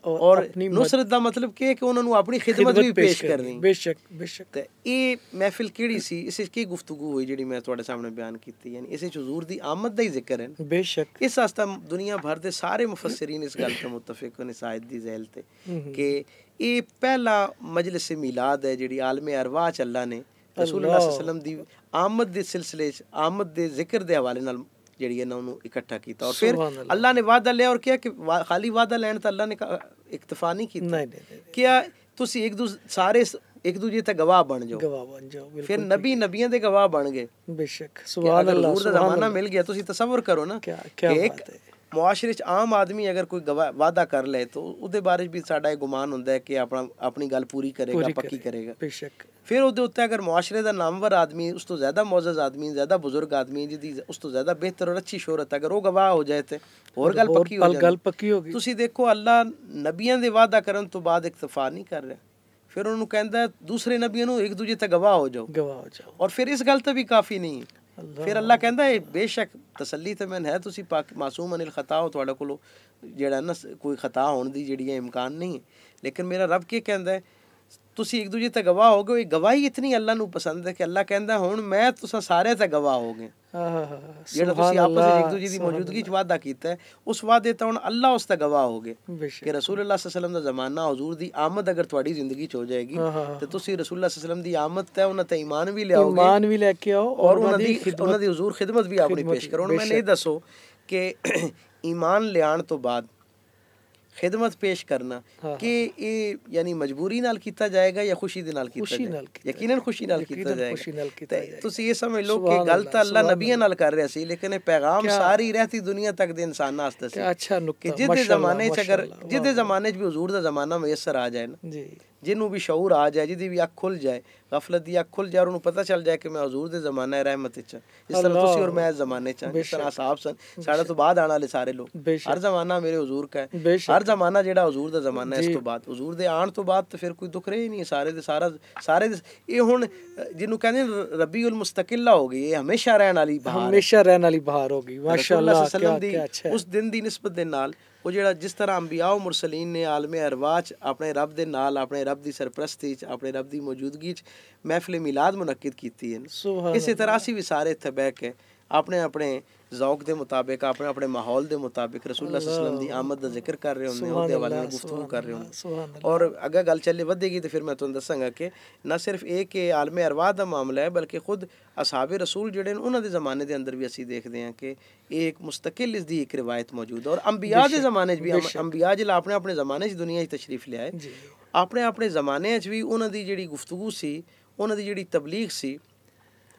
ਔਰ ਨੁਸਰਤ ਦਾ ਮਤਲਬ ਕਿ ਕਿ ਉਹਨਾਂ ਨੂੰ ਆਪਣੀ ਖidmat ਵੀ ਪੇਸ਼ ਕਰਨੀ ਬੇਸ਼ੱਕ ਬੇਸ਼ੱਕ ਤੇ ਇਹ ਮਹਿਫਿਲ ਕਿਹੜੀ ਸੀ ਇਸ ਵਿੱਚ ਕੀ ਗੁਫ਼ਤਗੂ ਹੋਈ ਜਿਹੜੀ ਮੈਂ ਤੁਹਾਡੇ ਸਾਹਮਣੇ ਬਿਆਨ ਕੀਤੀ ਯਾਨੀ ਇਸ ਵਿੱਚ ਹਜ਼ੂਰ ਦੀ ਆਮਦ ਦਾ ਹੀ ਜ਼ਿਕਰ ਹੈ ਬੇਸ਼ੱਕ ਇਸ ਹਸਤਾ ਦੁਨੀਆ ਭਰ ਦੇ ਸਾਰੇ ਮੁਫਸਰੀਨ ਇਸ ਗੱਲ ਤੇ ਮੁਤਫਕ ਹਨ ਇਸ ਆਇਤ ਦੀ ਜ਼ੈਲ ਤੇ ਕਿ ਇਹ ਪਹਿਲਾ ਮਜਲਿਸ ਮਿਲਾਦ ਹੈ ਜਿਹੜੀ ਆਲਮੇ ਅਰਵਾਹ ਚ ਅੱਲਾ ਨੇ ਰਸੂਲullah ਸੱਲਮ ਦੀ ਆਮਦ ਦੇ ਸਿਲਸਿਲੇ ਚ ਆਮਦ ਦੇ ਜ਼ਿਕਰ ਦੇ ਹਵਾਲੇ ਨਾਲ जी इकट्ठा किया और फिर अल्लाह ने वादा लिया और क्या कि खाली वादा लैन तो अल्लाह ने इकतफा नहीं किया क्या तुम एक दूसरे सारे एक दूजे तक गवाह बन जाओ गवाह बन जाओ फिर नबी नबिया के गवाह बन गए बेशक सुभान अल्लाह जमाना मिल गया तो तसव्वुर करो ना क्या क्या बात मुआशरे आम आदमी अगर कोई गवा वादा कर ले तो उसके बारे भी सा गुमान होंगे कि अपना अपनी गल पूरी करेगा पूरी पक्की करे, करेगा फिर उसके उत्ते अगर मुआशरे का नामवर आदमी उस तो ज़्यादा मोजज आदमी ज़्यादा बुजुर्ग आदमी जी उस तो ज़्यादा बेहतर और अच्छी शोहरत अगर वह गवाह हो जाए तो होर गल पक्की गल पक्की होगी देखो अल्लाह नबिया के वादा करने तो बाद इकतफा नहीं कर रहा फिर उन्होंने कहें दूसरे नबिया एक दूजे तक गवाह हो जाओ गवाह हो जाओ और फिर इस गल तो भी काफ़ी नहीं ਫਿਰ ਅੱਲਾ ਕਹਿੰਦਾ ਇਹ ਬੇਸ਼ੱਕ ਤਸੱਲੀ ਤੇ ਮੈਂ ਹੈ ਤੁਸੀਂ ਪਾਕ ਮਾਸੂਮ ਅਨਿਲ ਖਤਾ ਹੋ ਤੁਹਾਡੇ ਕੋਲ ਜਿਹੜਾ ਨਾ ਕੋਈ ਖਤਾ ਹੋਣ ਦੀ ਜਿਹੜੀ ਇਮਕਾਨ ਨਹੀਂ ਲੇਕਿਨ ਮੇਰਾ ਰੱਬ ਕੀ ਕਹਿੰਦਾ ਹੈ ਤੁਸੀਂ ਇੱਕ ਦੂਜੇ ਤੇ ਗਵਾਹ ਹੋਗੇ ਉਹ ਇਹ ਗਵਾਹੀ ਇਤਨੀ ਅੱਲਾ ਨੂੰ ਪਸੰਦ ਹੈ ਕਿ ਅੱਲਾ ਕਹਿੰਦਾ ਹੁਣ ਮੈਂ ਤੁਸੀਂ ਸਾਰੇ ਤੇ ਗਵਾਹ ਹੋਗੇ ਜਿਹੜਾ ਤੁਸੀਂ ਆਪਸ ਵਿੱਚ ਇੱਕ ਦੂਜੇ ਦੀ ਮੌਜੂਦਗੀ 'ਚ ਵਾਅਦਾ ਕੀਤਾ ਉਸ ਵਾਅਦੇ ਤਾਂ ਹੁਣ ਅੱਲਾ ਉਸ ਤੇ ਗਵਾਹ ਹੋਗੇ ਕਿ ਰਸੂਲ ਅੱਲਾ ਸੱਲਮ ਦਾ ਜ਼ਮਾਨਾ ਹਜ਼ੂਰ ਦੀ ਆਮਦ ਅਗਰ ਤੁਹਾਡੀ ਜ਼ਿੰਦਗੀ 'ਚ ਹੋ ਜਾਏਗੀ ਤੇ ਤੁਸੀਂ ਰਸੂਲ ਅੱਲਾ ਸੱਲਮ ਦੀ ਆਮਦ ਤੇ ਉਹਨਾਂ ਤੇ ਈਮਾਨ ਵੀ ਲਿਆਓਗੇ ਈਮਾਨ ਵੀ ਲੈ ਕੇ ਆਓ ਔਰ ਉਹਨਾਂ ਦੀ ਉਹਨਾਂ ਦੀ ਹਜ਼ੂਰ ਖਿਦਮਤ ਵੀ ਆਪਣੀ ਪੇਸ਼ ਕਰੋ ਮੈਂ ਨਹੀਂ ਦੱਸੋ ਕਿ ਈਮਾਨ ਲਿਆਣ ਤੋਂ ਬਾਅਦ ਖਿਦਮਤ ਪੇਸ਼ ਕਰਨਾ ਕਿ ਇਹ ਯਾਨੀ ਮਜਬੂਰੀ ਨਾਲ ਕੀਤਾ ਜਾਏਗਾ ਜਾਂ ਖੁਸ਼ੀ ਦੇ ਨਾਲ ਕੀਤਾ ਜਾਏਗਾ ਯਕੀਨਨ ਖੁਸ਼ੀ ਨਾਲ ਕੀਤਾ ਜਾਏਗਾ ਤੁਸੀਂ ਇਹ ਸਮਝ ਲਓ ਕਿ ਗੱਲ ਤਾਂ ਅੱਲਾ ਨਬੀਆਂ ਨਾਲ ਕਰ ਰਿਹਾ ਸੀ ਲੇਕਿਨ ਇਹ ਪੈਗਾਮ ਸਾਰੀ ਰਹਿਤੀ ਦੁਨੀਆ ਤੱਕ ਦੇ ਇਨਸਾਨਾਂ ਵਾਸਤੇ ਸੀ ਅੱਛਾ ਨੁਕਤਾ ਜਿੱਦੇ ਜ਼ਮਾਨੇ 'ਚ ਅਗਰ ਜਿੱਦੇ ਜ਼ਮਾਨੇ 'ਚ ਵੀ ਹਜ਼ੂਰ ਦਾ ਜ਼ਮਾਨਾ ਮੈਸਰ ਆ ਜਾਏ ਨਾ ਜੀ ਜਿਹਨੂੰ ਵੀ ਸ਼ੌਰ ਆ ਜਾਏ ਜਿਹਦੀ ਵੀ ਅੱਖ ਖੁੱਲ ਜਾਏ ਗਫਲਤ ਦੀ ਅੱਖ ਖੁੱਲ ਜਾਏ ਉਹਨੂੰ ਪਤਾ ਚੱਲ ਜਾਏ ਕਿ ਮੈਂ ਹਜ਼ੂਰ ਦੇ ਜ਼ਮਾਨਾ ਹੈ ਰਹਿਮਤ ਚ ਇਸ ਤਰ੍ਹਾਂ ਤੁਸੀਂ ਔਰ ਮੈਂ ਜ਼ਮਾਨੇ ਚ ਇਸ ਤਰ੍ਹਾਂ ਸਾਹਬ ਸਨ ਸਾਡੇ ਤੋਂ ਬਾਅਦ ਆਣ ਵਾਲੇ ਸਾਰੇ ਲੋਕ ਹਰ ਜ਼ਮਾਨਾ ਮੇਰੇ ਹਜ਼ੂਰ ਦਾ ਹੈ ਹਰ ਜ਼ਮਾਨਾ ਜਿਹੜਾ ਹਜ਼ੂਰ ਦਾ ਜ਼ਮਾਨਾ ਹੈ ਇਸ ਤੋਂ ਬਾਅਦ ਹਜ਼ੂਰ ਦੇ ਆਣ ਤੋਂ ਬਾਅਦ ਤਾਂ ਫਿਰ ਕੋਈ ਦੁੱਖ ਰਹੀ ਨਹੀਂ ਸਾਰੇ ਦੇ ਸਾਰਾ ਸਾਰੇ ਇਹ ਹੁਣ ਜਿਹਨੂੰ ਕਹਿੰਦੇ ਰਬੀਉਲ ਮੁਸਤਕਿਲਾ ਹੋ ਗਈ ਇਹ ਹਮੇਸ਼ਾ ਰਹਿਣ ਵਾਲੀ ਬਹਾਰ ਹਮੇਸ਼ਾ ਰਹਿਣ ਵਾਲੀ ਬਹਾਰ ਹੋ ਗਈ ਮਾਸ਼ਾਅੱਲਾ ਕੀ ਅੱਛਾ ਉਸ ਦਿਨ ਦੀ ਨਿਸਬਤ ਦੇ ਨਾਲ ਉਹ ਜਿਹੜਾ ਜਿਸ ਤਰ੍ਹਾਂ ਉਹ ਮੁਰਸਲੀਨ ਨੇ ਆਲਮੇ ਅਰਵਾਚ ਆਪਣੇ ਰੱਬ ਦੇ ਨਾਲ ਆਪਣੇ ਰੱਬ ਦੀ ਸਰਪ੍ਰਸਤੀ 'ਚ ਆਪਣੇ ਰੱਬ ਦੀ ਮੌਜੂਦਗੀ 'ਚ ਮਹਿਫਲੇ ਮਿਲਾਦ ਮੁਨਕਿਦ ਕੀਤੀ ਹੈ ਇਸੇ ਤਰ੍ਹਾਂ ਅਸੀਂ ਵੀ ਸਾਰੇ ਇੱਥੇ ਬਹਿ ਕੇ ਆਪਣੇ ਆਪਣੇ ਜ਼ੌਕ ਦੇ ਮੁਤਾਬਿਕ ਆਪਣੇ ਆਪਣੇ ਮਾਹੌਲ ਦੇ ਮੁਤਾਬਿਕ ਰਸੂਲullah ਸੱਲਮ ਦੀ ਆਮਦ ਦਾ ਜ਼ਿਕਰ ਕਰ ਰਹੇ ਹੁੰਦੇ ਉਹਦੇ ਹਵਾਲੇ ਨਾਲ ਗੁਫ਼ਤਗੂ ਕਰ ਰਹੇ ਹੁੰਦੇ ਔਰ ਅੱਗੇ ਗੱਲ ਚੱਲੇ ਵਧੇਗੀ ਤੇ ਫਿਰ ਮੈਂ ਤੁਹਾਨੂੰ ਦੱਸਾਂਗਾ ਕਿ ਨਾ ਸਿਰਫ ਇਹ ਕਿ ਆਲਮੇ ਅਰਵਾਹ ਦਾ ਮਾਮਲਾ ਹੈ ਬਲਕਿ ਖੁਦ ਅਸਾਬੇ ਰਸੂਲ ਜਿਹੜੇ ਨੇ ਉਹਨਾਂ ਦੇ ਜ਼ਮਾਨੇ ਦੇ ਅੰਦਰ ਵੀ ਅਸੀਂ ਦੇਖਦੇ ਹਾਂ ਕਿ ਇਹ ਇੱਕ ਮੁਸਤਕਿਲ ਇਸ ਦੀ ਇੱਕ ਰਿਵਾਇਤ ਮੌਜੂਦ ਹੈ ਔਰ ਅੰਬੀਆ ਦੇ ਜ਼ਮਾਨੇ 'ਚ ਵੀ ਅੰਬੀਆ ਜਿਹੜਾ ਆਪਣੇ ਆਪਣੇ ਜ਼ਮਾਨੇ 'ਚ ਦੁਨੀਆ 'ਚ ਤਸ਼ਰੀਫ ਲਿਆਏ ਆਪਣੇ ਆਪਣੇ ਜ਼ਮਾਨੇ 'ਚ ਵੀ ਉਹਨਾਂ ਦੀ ਜਿਹੜੀ ਗੁਫ਼ਤਗੂ ਸੀ ਉਹਨਾਂ ਦੀ ਜਿਹੜੀ ਤਬਲੀਗ ਸੀ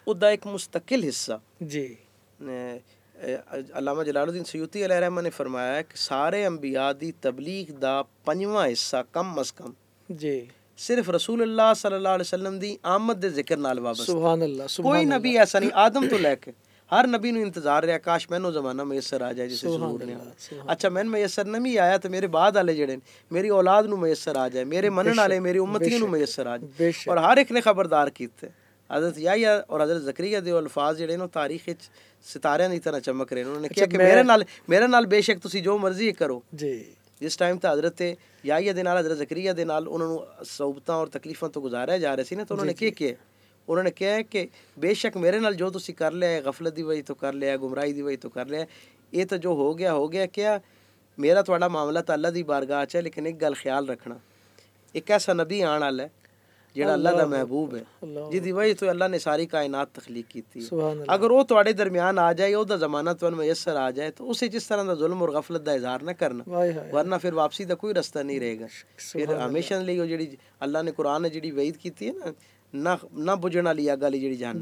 ਉਹਦਾ ਇੱਕ ਮੁਸਤਕਿਲ ਹਿੱਸਾ ਜੀ अलामा जलालुद्दीन सयूती रहमा ने फरमाया कि सारे अम्बिया की तबलीग का पंजा हिस्सा कम अज कम जी सिर्फ रसूल अल्लाह सल्लल्लाहु अलैहि वसल्लम दी आमद दे जिक्र नाल वाबस्ता सुभान अल्लाह सुभान कोई नबी ऐसा नहीं आदम तो लेके हर नबी नु इंतजार रहा काश मैनो जमाना मयसर आ जाए जिसे जरूर ने अच्छा मैं मयसर नहीं आया तो मेरे बाद वाले जेड़े मेरी औलाद नु मयसर आ जाए मेरे मनन वाले मेरी उम्मती नु मयसर आ जाए और हर एक ने खबरदार कीते हजरत याहिया और हजरत जक्रिया के अल्फाज जड़े ना तारीख सितारे की तरह चमक रहे उन्होंने कहा कि मेरे नाल मेरे नाल बेशक तुम जो मर्जी करो जी जिस टाइम तो हजरत याहिया के हजरत जक्रिया के नाल उन्होंने सहूबत और तकलीफों तो गुजारे जा रहे है ना तो उन्होंने क्या किया उन्होंने कहा है कि बेशक मेरे नाल जो तुम कर लिया है गफलत की वजह तो कर लिया गुमराही की वजह तो कर लिया ये तो जो हो गया हो गया क्या मेरा थोड़ा मामला तो अल्लाह की बारगाह है लेकिन एक गल ख्याल रखना एक ऐसा नबी आने वाला है जेड़ा अल्लाह का महबूब है जिद वजह तो अल्लाह ने सारी कायनात तखलीक की अगर वह थोड़े दरमियान आ जाए वह जमाना तुम मयसर आ जाए तो उसे जिस तरह का जुल्म और गफलत का इजहार न करना वरना फिर वापसी का कोई रस्ता नहीं रहेगा फिर हमेशा लिए जी अल्लाह ने कुरान ने जी वईद की है ना ना ना बुझण वाली अग वाली जी जान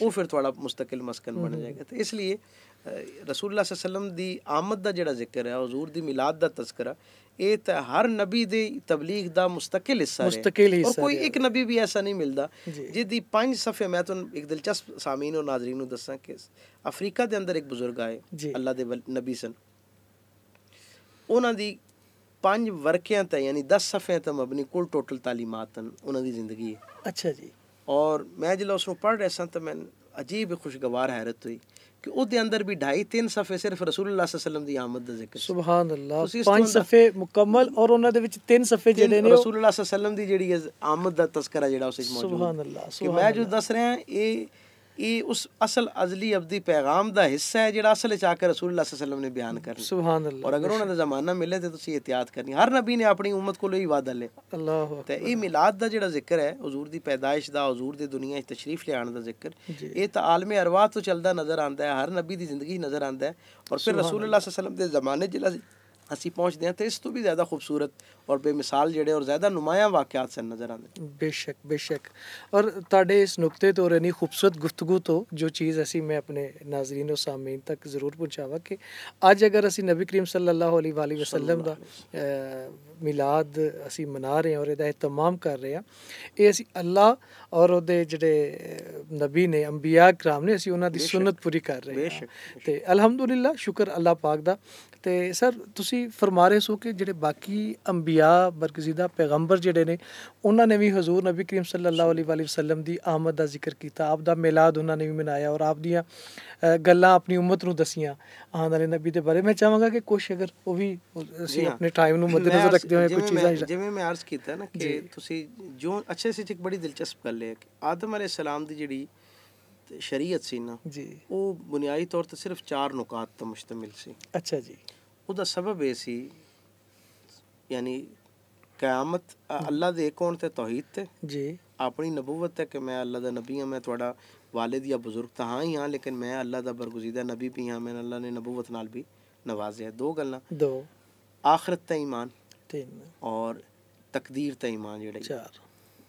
वो फिर थोड़ा मुस्तकिल मस्कन बन हम्म, जाएगा हम्म। तो इसलिए रसूल अल्लाह की आमद का जोड़ा जिक्र है हजूर की मिलाद का तस्करा ਇਹ ਤਾਂ ਹਰ ਨਬੀ ਦੀ ਤਬਲੀਗ ਦਾ ਮੁਸਤਕਿਲ ਹਿੱਸਾ ਹੈ ਮੁਸਤਕਿਲ ਹਿੱਸਾ ਔਰ ਕੋਈ ਇੱਕ ਨਬੀ ਵੀ ਐਸਾ ਨਹੀਂ ਮਿਲਦਾ ਜਿਹਦੀ ਪੰਜ ਸਫੇ ਮੈਂ ਤੁਹਾਨੂੰ ਇੱਕ ਦਿਲਚਸਪ ਸਾਮੀਨ ਔਰ ਨਾਜ਼ਰੀਨ ਨੂੰ ਦੱਸਾਂ ਕਿ ਅਫਰੀਕਾ ਦੇ ਅੰਦਰ ਇੱਕ ਬਜ਼ੁਰਗ ਆਏ ਅੱਲਾ ਦੇ ਨਬੀ ਸਨ ਉਹਨਾਂ ਦੀ ਪੰਜ ਵਰਕਿਆਂ ਤੇ ਯਾਨੀ 10 ਸਫਿਆਂ ਤੇ ਮਬਨੀ ਕੁੱਲ ਟੋਟਲ ਤਾਲੀਮਾਤ ਹਨ ਉਹਨਾਂ ਦੀ ਜ਼ਿੰਦਗੀ ਹੈ ਅੱਛਾ ਜੀ ਔਰ ਮੈਂ ਜਦੋਂ ਉਸ ਨੂੰ ਪੜ੍ਹ ਰਿਹਾ ਸਾਂ ਤਾਂ ਮੈਂ ਅਜੀਬ ਖੁਸ਼ਗਵਾਰ ਹੈਰਤ ਹੋਈ ਕਿ ਉਹਦੇ ਅੰਦਰ ਵੀ ਢਾਈ ਤਿੰਨ ਸਫੇ ਸਿਰਫ ਰਸੂਲullah ਸੱਲਮ ਦੀ ਆਮਦ ਦਾ ਜ਼ਿਕਰ ਸੁਭਾਨ ਅੱਲਾਹ ਪੰਜ ਸਫੇ ਮੁਕੰਮਲ ਔਰ ਉਹਨਾਂ ਦੇ ਵਿੱਚ ਤਿੰਨ ਸਫੇ ਜਿਹੜੇ ਨੇ ਰਸੂਲullah ਸੱਲਮ ਦੀ ਜਿਹੜੀ ਆਮਦ ਦਾ ਤਸਕਰਾ ਜਿਹੜਾ ਉਸ ਵਿੱਚ ਮੌਜੂਦ ਸੁਭਾਨ ਅੱਲਾਹ ਕਿ ਮੈਂ ਜੋ ਦੱਸ ਰਿਹਾ ਇਹ उस असल अजली अबदी पैगाम का हिस्सा है जरा असल चाह रसूल वसलम ने बयान कर और अगर उन्होंने जमाना मिले तो एहतियात करनी हर नबी ने अपनी उम्मत को ही वादा लिया तो यह मिलाद का जो जिक्र है हजूर की पैदाइश का हजूर की दुनिया तशरीफ लियान का जिक्र यह तो आलमे अरवाह तो चलता नजर आंदा है हर नबी की जिंदगी नजर आंदा है और फिर रसूल वसलम के जमाने जिला ਅਸੀਂ ਪਹੁੰਚਦੇ ਹਾਂ ਤੇ ਇਸ ਤੋਂ ਵੀ ਜ਼ਿਆਦਾ ਖੂਬਸੂਰਤ ਔਰ ਬੇਮਿਸਾਲ ਜਿਹੜੇ ਔਰ ਜ਼ਿਆਦਾ ਨੁਮਾਇਆ ਵਾਕਿਆਤ ਸੇ ਨਜ਼ਰ ਆਉਂਦੇ ਬੇਸ਼ੱਕ ਬੇਸ਼ੱਕ ਔਰ ਤੁਹਾਡੇ ਇਸ ਨੁਕਤੇ ਤੋਂ ਰਨੀ ਖੂਬਸੂਰਤ ਗੁਫ਼ਤਗੂ ਤੋਂ ਜੋ ਚੀਜ਼ ਅਸੀਂ ਮੈਂ ਆਪਣੇ ਨਾਜ਼ਰੀਨ ਔਰ ਸਾਮੀਨ ਤੱਕ ਜ਼ਰੂਰ ਪਹੁੰਚਾਵਾ ਕਿ ਅੱਜ ਅਗਰ ਅਸੀਂ ਨਬੀ ਕਰੀਮ ਸੱਲੱਲਾਹੁ ਅਲੈਹਿ ਵਾਲੀ ਵਸੱਲਮ ਦਾ ਮਿਲਾਦ ਅਸੀਂ ਮਨਾ ਰਹੇ ਹਾਂ ਔਰ ਇਹਦਾ ਇਤਮਾਮ ਕਰ ਰਹੇ ਹਾਂ ਇਹ ਅਸੀਂ ਅੱਲਾ ਔਰ ਉਹਦੇ ਜਿਹੜੇ ਨਬੀ ਨੇ ਅੰਬੀਆ ਕਰਾਮ ਨੇ ਅਸੀਂ ਉਹਨਾਂ ਦੀ ਸੁਨਨਤ ਪੂਰੀ ਕਰ ਰਹੇ ਹਾਂ ਤੇ ਅਲਹਮਦੁਲਿਲਾ ਸ਼ੁਕਰ ਅੱਲਾਹ ਪਾਕ ਦਾ ਤੇ ਸਰ ਤੁਸੀਂ ਫਰਮਾ ਰਹੇ ਸੋ ਕਿ ਜਿਹੜੇ ਬਾਕੀ ਅੰਬੀਆ ਬਰਕਜ਼ੀਦਾ ਪੈਗੰਬਰ ਜਿਹੜੇ ਨੇ ਉਹਨਾਂ ਨੇ ਵੀ ਹਜ਼ੂਰ ਨਬੀ ਕਰੀਮ ਸੱਲੱਲਾਹੁ ਅਲੈਹਿ ਵਸੱਲਮ ਦੀ ਆਮਦ ਦਾ ਜ਼ਿਕਰ ਕੀਤਾ ਆਪ ਦਾ ਮਿਲਾਦ ਉਹਨਾਂ ਨੇ ਵੀ ਮਨਾਇਆ ਔਰ ਆਪ ਦੀਆਂ ਗੱਲਾਂ ਆਪਣੀ ਉਮਤ ਨੂੰ ਦਸੀਆਂ ਆਉਣ ਵਾਲੇ ਨਬੀ ਦੇ ਬਾਰੇ ਮੈਂ ਚਾਹਾਂਗਾ ਕਿ ਕੁਝ ਅਗਰ ਉਹ ਵੀ ਅਸੀਂ ਆਪਣੇ ਟਾਈਮ ਨੂੰ ਮੱਦੇਨਜ਼ਰ ਰੱਖਦੇ ਹੋਏ ਕੁਝ ਚੀਜ਼ਾਂ ਜਿਵੇਂ ਮੈਂ ਅਰਜ਼ ਕੀਤਾ ਨਾ ਕਿ ਤੁਸੀਂ ਜੋ ਅੱਛੇ ਸੀ ਇੱਕ ਬੜੀ ਦਿਲਚਸਪ ਗੱਲ पहले आदम अले सलाम की जी शरीयत सी ना जी वो बुनियादी तौर पर सिर्फ चार नुकात तो मुश्तमिल अच्छा जी वो सबब यह सी यानी कयामत हम्म। अल्लाह के कौन से तोहीद थे जी अपनी नबूवत है कि मैं अल्लाह का नबी हाँ मैं थोड़ा वालिद या बुजुर्ग तो हाँ ही हाँ लेकिन मैं अल्लाह का बरगुजीदा नबी भी हाँ मैंने अल्लाह ने नबूवत नाल भी नवाजे दो गल आखरत ईमान और तकदीर तमान जी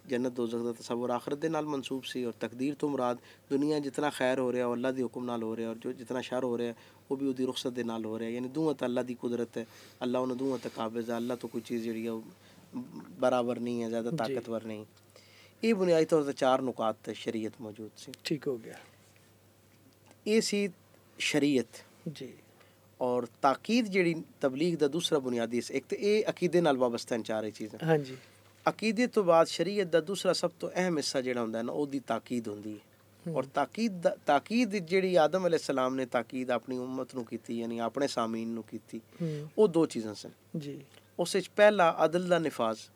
जन्नत दो जगह तस्वर आखरत के नाल मनसूब से और तकदीर तो मुराद दुनिया जितना खैर हो रहा है अल्लाह के हुक्म हो रहा है और जो जितना शर हो रहा है वो भी उसकी रुखसत नाल हो रहा है यानी दूँ तो अल्लाह की कुदरत है अल्लाह उन्हें दूँ तक तो काबिज है अल्लाह तो कोई चीज़ जी बराबर नहीं है ज़्यादा ताकतवर नहीं ये बुनियादी तौर पर चार नुकात है शरीयत मौजूद से ठीक हो गया ये सी शरीयत जी और ताकीद जी तबलीग का दूसरा बुनियादी एक तो ये अकीदे वाबस्ता इन चार चीज़ें हाँ जी अकीदे तो बाद शरीय का दूसरा सब तो अहम हिस्सा जोड़ा होंगे ना वो ताकीद होंगी हम्म। और ताकीद ताकीद जी आदम अलम ने ताकीद अपनी उम्मत न की यानी अपने सामीन की वह हम्म। दो चीज़ा सन जी उस पहला अदल का निफाज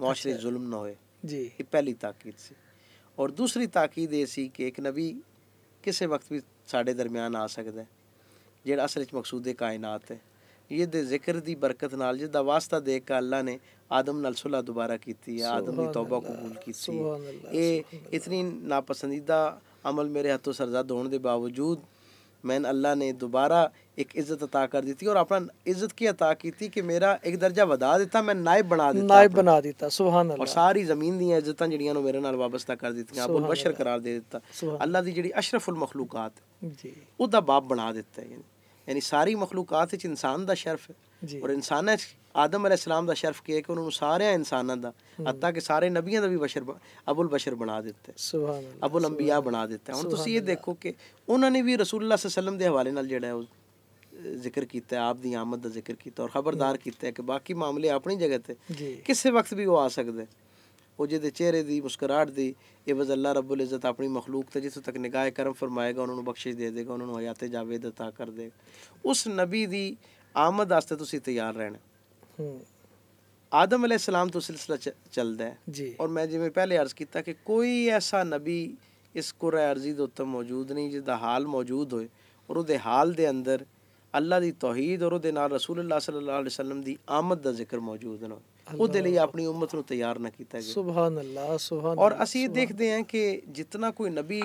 मुआशरे अच्छा। जुल्म न हो पहली ताकीद से और दूसरी ताकीद ये कि एक नबी किसी वक्त भी साढ़े दरम्यान आ सद जो असल मकसूद कायनात है ये जिक्र की बरकत न जिसका वास्ता देख के अल्लाह ने आदम ਨਾਲ ਸੁਲਾ ਦੁਬਾਰਾ ਕੀਤੀ आदम ਆਦਮ तौबा कबूल की ਕੀਤੀ ਇਹ ਇਤਨੀ ਨਾਪਸੰਦੀਦਾ ਅਮਲ ਮੇਰੇ ਹੱਥੋਂ ਸਰਜ਼ਦ ਹੋਣ ਦੇ ਬਾਵਜੂਦ मैंने अल्लाह ने दोबारा एक इज़्ज़त अता कर दी थी और अपना इज़्ज़त की अता की थी कि मेरा एक दर्जा बढ़ा दिता मैं नायब बना दिता नायब बना दिता सुभान अल्लाह और सारी ज़मीन दी इज्जत जेड़ियां नु मेरे नाल वाबस्ता कर दितियां अबुल बशर करार दे दिता अल्लाह दी जड़ी अशरफुल मखलूकात जी ओदा बाप बना दिता है यानी यानी सारी मखलूकात इंसान दा शर्फ है और इंसान है ਆਦਮ ਅਲੈਹਿਸਲਾਮ ਦਾ ਸ਼ਰਫ ਕੀ ਹੈ ਕਿ ਉਹਨਾਂ ਨੂੰ ਸਾਰਿਆਂ ਇਨਸਾਨਾਂ ਦਾ ਅੱਤਾ ਕਿ ਸਾਰੇ ਨਬੀਆਂ ਦਾ ਵੀ ਬਸ਼ਰ ਅਬੁਲ ਬਸ਼ਰ ਬਣਾ ਦਿੱਤਾ ਸੁਭਾਨ ਅੱਲਾਹ ਅਬੁਲ ਅੰਬੀਆ ਬਣਾ ਦਿੱਤਾ ਹੁਣ ਤੁਸੀਂ ਇਹ ਦੇਖੋ ਕਿ ਉਹਨਾਂ ਨੇ ਵੀ ਰਸੂਲullah ਸੱਲਮ ਦੇ ਹਵਾਲੇ ਨਾਲ ਜਿਹੜਾ ਉਹ ਜ਼ਿਕਰ ਕੀਤਾ ਆਪ ਦੀ ਆਮਦ ਦਾ ਜ਼ਿਕਰ ਕੀਤਾ ਔਰ ਖਬਰਦਾਰ ਕੀਤਾ ਕਿ ਬਾਕੀ ਮਾਮਲੇ ਆਪਣੀ ਜਗ੍ਹਾ ਤੇ ਕਿਸੇ ਵਕਤ ਵੀ ਉਹ ਆ ਸਕਦਾ ਉਹ ਜਿਹਦੇ ਚਿਹਰੇ ਦੀ ਮੁਸਕਰਾਹਟ ਦੀ ਇਹ ਵਜ਼ ਅੱਲਾ ਰੱਬੁਲ ਇੱਜ਼ਤ ਆਪਣੀ ਮਖਲੂਕ ਤੇ ਜਿੱਥੋਂ ਤੱਕ ਨਿਗਾਹ ਕਰਮ ਫਰਮਾਏਗਾ ਉਹਨਾਂ ਨੂੰ ਬਖਸ਼ਿਸ਼ ਦੇ ਦੇਗਾ ਉਹਨਾਂ ਨੂੰ ਹਯਾਤ ਜਾਵੇਦ عطا ਕਰ ਦੇਗਾ ਉਸ ਨਬੀ ਦੀ ਆਮਦ ਵਾਸਤੇ ਤੁਸੀਂ ਤਿਆਰ ਰਹਿਣਾ हम्म। आदम अलैहिस्सलाम तो सिलसिला चलता है और मैं जिम्मे पहले अर्ज किया कि कोई ऐसा नबी इस कुर अर्जी के उत्त मौजूद नहीं जिसका हाल मौजूद हो और वो हाल के अंदर अल्लाह की तौहीद और रसूल अल्लाह सल्ला वसलम की आमद का जिक्र मौजूद न अपनी उम्मत को तैयार ना किया गया सुबह अल्लाह सुबह और असं ये देखते हैं कि जितना कोई नबी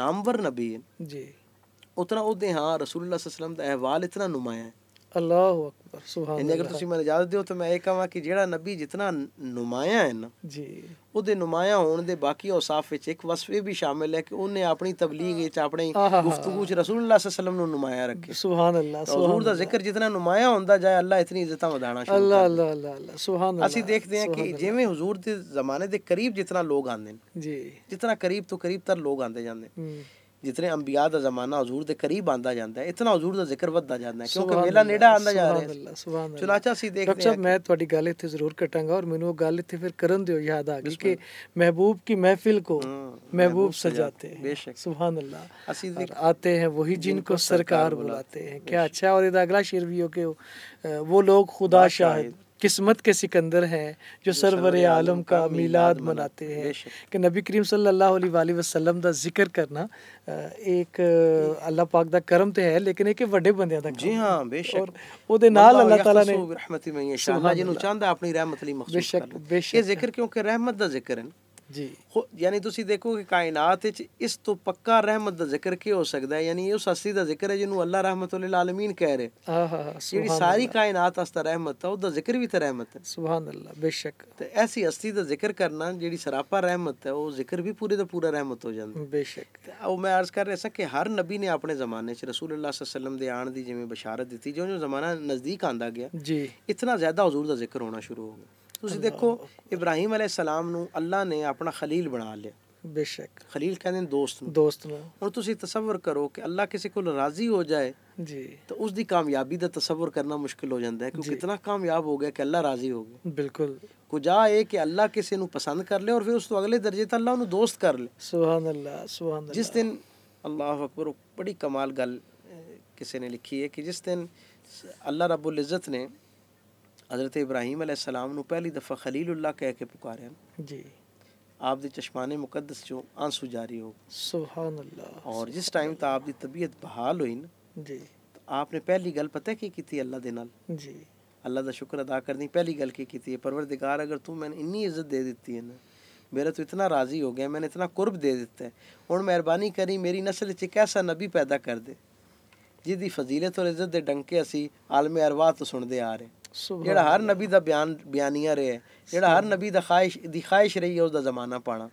नामवर नबी है जी उतना उसके हाँ रसूल अल्लाह वसलम का अहवाल इतना नुमाया है ਅੱਲਾਹੁ ਅਕਬਰ ਸੁਭਾਨ ਅੱਲਾਹ ਅਗਰ ਤੁਸੀਂ ਮੈਨੂੰ ਇਜਾਜ਼ਤ ਦਿਓ ਤਾਂ ਮੈਂ ਇਹ ਕਹਾਂ ਕਿ ਜਿਹੜਾ ਨਬੀ ਜਿਤਨਾ ਨੁਮਾਇਆ ਹੈ ਨਾ ਜੀ ਉਹਦੇ ਨੁਮਾਇਆ ਹੋਣ ਦੇ ਬਾਕੀ ਔਸਾਫ ਵਿੱਚ ਇੱਕ ਵਸਫ ਵੀ ਸ਼ਾਮਿਲ ਹੈ ਕਿ ਉਹਨੇ ਆਪਣੀ ਤਬਲੀਗ ਵਿੱਚ ਆਪਣੇ ਗੁਫ਼ਤਗੂ ਵਿੱਚ ਰਸੂਲullah ਸੱਲਮ ਨੂੰ ਨੁਮਾਇਆ ਰੱਖੇ ਸੁਭਾਨ ਅੱਲਾਹ ਸੁਭਾਨ ਹਜ਼ੂਰ ਦਾ ਜ਼ਿਕਰ ਜਿਤਨਾ ਨੁਮਾਇਆ ਹੁੰਦਾ ਜਾਏ ਅੱਲਾਹ ਇਤਨੀ ਇੱਜ਼ਤਾਂ ਵਧਾਣਾ ਸ਼ੁਰੂ ਕਰਦਾ ਅੱਲਾਹ ਅੱਲਾਹ ਅੱਲਾਹ ਸੁਭਾਨ ਅੱਲਾਹ ਅਸੀਂ ਦੇਖਦੇ ਹਾਂ ਕਿ ਜਿਵੇਂ ਹਜ਼ੂਰ ਦੇ ਜ਼ਮਾਨੇ ਦੇ ਕਰੀਬ ਜਿਤਨਾ ਲੋਕ ਆਉਂਦੇ ਨੇ ਜੀ ਜਿਤਨਾ ਕਰੀਬ ਤੋਂ ਕਰੀਬ ਤਰ ਲੋਕ ਆਉਂਦੇ ਜਾਂਦੇ ਹੂੰ जितने अंबिया का जमाना हजूर के करीब आता जाता है इतना हजूर का जिक्र बढ़ता जाता है क्योंकि मेला नेड़ा आता जा रहा है चुनाचा सी देख अच्छा मैं तुम्हारी गल इतने जरूर कटांगा और मैंने वो गल इतने फिर करन दियो याद आ गई कि महबूब की महफिल को हम्म, महबूब सजाते हैं बेशक सुभान अल्लाह असी आते हैं वही जिनको सरकार बुलाते हैं क्या अच्छा और इधर अगला शेर भी हो के वो लोग खुदा शाहिद किस्मत के सिकंदर हैं जो, सरवर आलम का मीलाद मनाते हैं कि नबी करीम सल्लल्लाहु अलैहि वसल्लम का जिक्र करना एक अल्लाह पाक का करम तो है लेकिन एक वे बंद जी हाँ बेशक अपनी रहमत ली बेशक बेशक जिक्र क्योंकि रहमत का जिक्र है ਜੀ ਯਾਨੀ ਤੁਸੀਂ ਦੇਖੋ ਕਿ ਕਾਇਨਾਤ ਵਿੱਚ ਇਸ ਤੋਂ ਪੱਕਾ ਰਹਿਮਤ ਦਾ ਜ਼ਿਕਰ ਕੀ ਹੋ ਸਕਦਾ ਹੈ ਯਾਨੀ ਇਹ ਉਸ ਅਸਲੀ ਦਾ ਜ਼ਿਕਰ ਹੈ ਜਿਹਨੂੰ ਅੱਲਾ ਰਹਿਮਤੁਲ ਆਲਮੀਨ ਕਹਿ ਰਹੇ ਹਾ ਜਿਹੜੀ ਸਾਰੀ ਕਾਇਨਾਤ ਅਸਤਾ ਰਹਿਮਤ ਹੈ ਉਹਦਾ ਜ਼ਿਕਰ ਵੀ ਤਾਂ ਰਹਿਮਤ ਹੈ ਸੁਭਾਨ ਅੱਲਾ ਬੇਸ਼ੱਕ ਤੇ ਐਸੀ ਹਸਤੀ ਦਾ ਜ਼ਿਕਰ ਕਰਨਾ ਜਿਹੜੀ ਸਰਾਪਾ ਰਹਿਮਤ ਹੈ ਉਹ ਜ਼ਿਕਰ ਵੀ ਪੂਰੇ ਦਾ ਪੂਰਾ ਰਹਿਮਤ ਹੋ ਜਾਂਦਾ ਬੇਸ਼ੱਕ ਉਹ ਮੈਂ ਅਰਜ਼ ਕਰ ਰਿਹਾ ਸੀ ਕਿ ਹਰ ਨਬੀ ਨੇ ਆਪਣੇ ਜ਼ਮਾਨੇ 'ਚ ਰਸੂਲ ਅੱਲਾ ਵਸੱਲਮ ਦੇ ਆਣ ਦੀ ਜਿਵੇਂ ਬਸ਼ਾਰਤ ਦਿੱਤੀ ਜਿਉਂ ਜਿਉਂ ਜ਼ਮਾਨਾ ਨਜ਼ਦੀਕ ਆਂਦਾ ਗਿਆ ਜੀ ਇਤਨਾ ਜ਼ਿਆਦਾ ਹਜ਼ੂਰ ਦਾ ਜ਼ਿਕਰ ਹੋਣਾ ਸ਼ੁਰੂ ਹੋ ਗਿਆ ਤੁਸੀਂ ਦੇਖੋ ਇਬਰਾਹੀਮ ਅਲੈਹ ਸਲਾਮ ਨੂੰ ਅੱਲਾ ਨੇ ਆਪਣਾ ਖਲੀਲ ਬਣਾ ਲਿਆ ਬੇਸ਼ੱਕ ਖਲੀਲ ਕਹਿੰਦੇ ਨੇ ਦੋਸਤ ਨੂੰ ਦੋਸਤ ਨੂੰ ਹੁਣ ਤੁਸੀਂ ਤਸੱਵਰ ਕਰੋ ਕਿ ਅੱਲਾ ਕਿਸੇ ਕੋਲ ਰਾਜ਼ੀ ਹੋ ਜਾਏ ਜੀ ਤਾਂ ਉਸ ਦੀ ਕਾਮਯਾਬੀ ਦਾ ਤਸੱਵਰ ਕਰਨਾ ਮੁਸ਼ਕਿਲ ਹੋ ਜਾਂਦਾ ਹੈ ਕਿਉਂਕਿ ਕਿਤਨਾ ਕਾਮਯਾਬ ਹੋ ਗਿਆ ਕਿ ਅੱਲਾ ਰਾਜ਼ੀ ਹੋ ਗਿਆ ਬਿਲਕੁਲ ਕੁਜਾ ਇਹ ਕਿ ਅੱਲਾ ਕਿਸੇ ਨੂੰ ਪਸੰਦ ਕਰ ਲੇ ਔਰ ਫਿਰ ਉਸ ਤੋਂ ਅਗਲੇ ਦਰਜੇ ਤੇ ਅੱਲਾ ਉਹਨੂੰ ਦੋਸਤ ਕਰ ਲੇ ਸੁਭਾਨ ਅੱਲਾ ਸੁਭਾਨ ਅੱਲਾ ਜਿਸ ਦਿਨ ਅੱਲਾਹ ਅਕਬਰ ਬੜੀ ਕਮਾਲ ਗੱਲ ਕਿਸੇ ਨੇ ਲਿਖੀ ਹੈ ਕਿ ਜਿਸ ਦਿਨ ਅੱਲਾ ਰੱਬੁਲ ਇੱਜ਼ਤ ਨੇ हज़रत इब्राहिम अलैहिस्सलाम नु पहली दफ़ा खलील खलीलुल्लाह कह के पुकारे जी आप दे चश्माने मुकद्दस चो आंसू जारी हो सुभान अल्लाह और जिस टाइम ता आप दी तबीयत बहाल हुई न जी तो आपने पहली गल पता की की अल्लाह दे नाल जी अल्लाह दा शुक्र अदा करनी पहली गल की की परवरदिगार अगर तू मैंने इन्नी इज्जत दे दी है ना मेरा तो इतना राज़ी हो गया मैंने इतना कुर्ब दे दिता है हूँ मेहरबानी करी मेरी नस्ल च एक ऐसा नबी पैदा कर दे जिसकी फजीलत और इज्जत के डंके असी आलमे अरवाह तो सुनते आ रहे हैं ਜਿਹੜਾ ਹਰ ਨਬੀ ਦਾ ਬਿਆਨ ਬਿਆਨੀਆਂ ਰਿਹਾ ਜਿਹੜਾ ਹਰ ਨਬੀ ਦਾ ਖਾਇਸ਼ ਦੀ ਖਾਇਸ਼ ਰਹੀ ਹੈ ਉਸ ਦਾ ਜ਼ਮਾਨਾ ਪਾਣਾ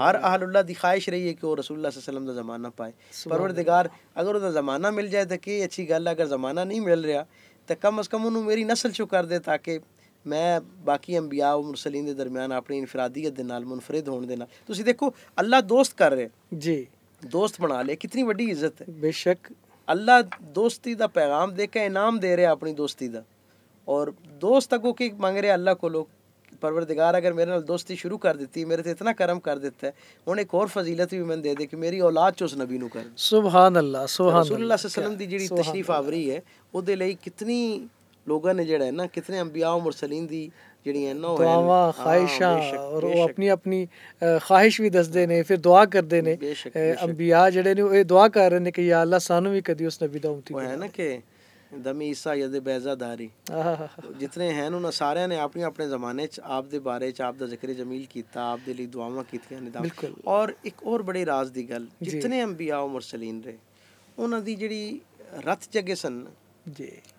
ਹਰ ਅਹਲੁੱਲਾ ਦੀ ਖਾਇਸ਼ ਰਹੀ ਹੈ ਕਿ ਉਹ ਰਸੂਲullah ਸੱਲਮ ਦਾ ਜ਼ਮਾਨਾ ਪਾਏ ਪਰਵਰਦਿਗਾਰ ਅਗਰ ਉਹਦਾ ਜ਼ਮਾਨਾ ਮਿਲ ਜਾਏ ਤਾਂ ਕੀ ਅੱਛੀ ਗੱਲ ਹੈ ਅਗਰ ਜ਼ਮਾਨਾ ਨਹੀਂ ਮਿਲ ਰਿਹਾ ਤਾਂ ਕਮ ਅਸ ਕਮ ਉਹਨੂੰ ਮੇਰੀ ਨਸਲ ਚੋਂ ਕਰ ਦੇ ਤਾਂ ਕਿ ਮੈਂ ਬਾਕੀ ਅੰਬਿਆ ਉਹ ਮੁਰਸਲੀਨ ਦੇ ਦਰਮਿਆਨ ਆਪਣੀ ਇਨਫਰਾਦੀਅਤ ਦੇ ਨਾਲ ਮੁਨਫਰਦ ਹੋਣ ਦੇ ਨਾਲ ਤੁਸੀਂ ਦੇਖੋ ਅੱਲਾ ਦੋਸਤ ਕਰ ਰਿਹਾ ਜੀ ਦੋਸਤ ਬਣਾ ਲੇ ਕਿੰਨੀ ਵੱਡੀ ਇੱਜ਼ਤ ਹੈ ਬੇਸ਼ੱਕ ਅੱਲਾ ਦੋਸਤੀ ਦਾ ਪੈਗਾਮ ਦੇ ਕੇ ਇਨਾਮ ਦੇ ਰਿਹਾ ਆਪਣੀ ਦੋਸਤੀ ਦਾ और दोस्त अगो कि मंग रहे अल्लाह को लोग परवरदिगार अगर मेरे नाल दोस्ती शुरू कर दी मेरे से इतना करम कर देता है उन्हें एक और फजीलत भी मैंने दे दे कि मेरी औलाद चो उस नबी न कर सुबह अल्लाह सुबह तो रसूलुल्लाह सलम की जी तशरीफ आवरी है वो कितनी लोगों ने जड़ा है ना कितने अंबिया ਔਰ ਮੁਰਸਲੀਨ ਦੀ ਜਿਹੜੀਆਂ ਨਾ ਦੁਆਵਾਂ ਖਾਹਿਸ਼ਾਂ दमी ईसा यदि बैजा दारी जितने हैं उन्होंने सारे ने अपने अपने जमाने आप दे बारे आप दा जिक्र जमील कीता आप दे लिए दुआवा कीतियां ने और एक और बड़े राज दी गल जितने अंबिया और मुरसलीन रे उन्हां दी जड़ी रथ जगे सन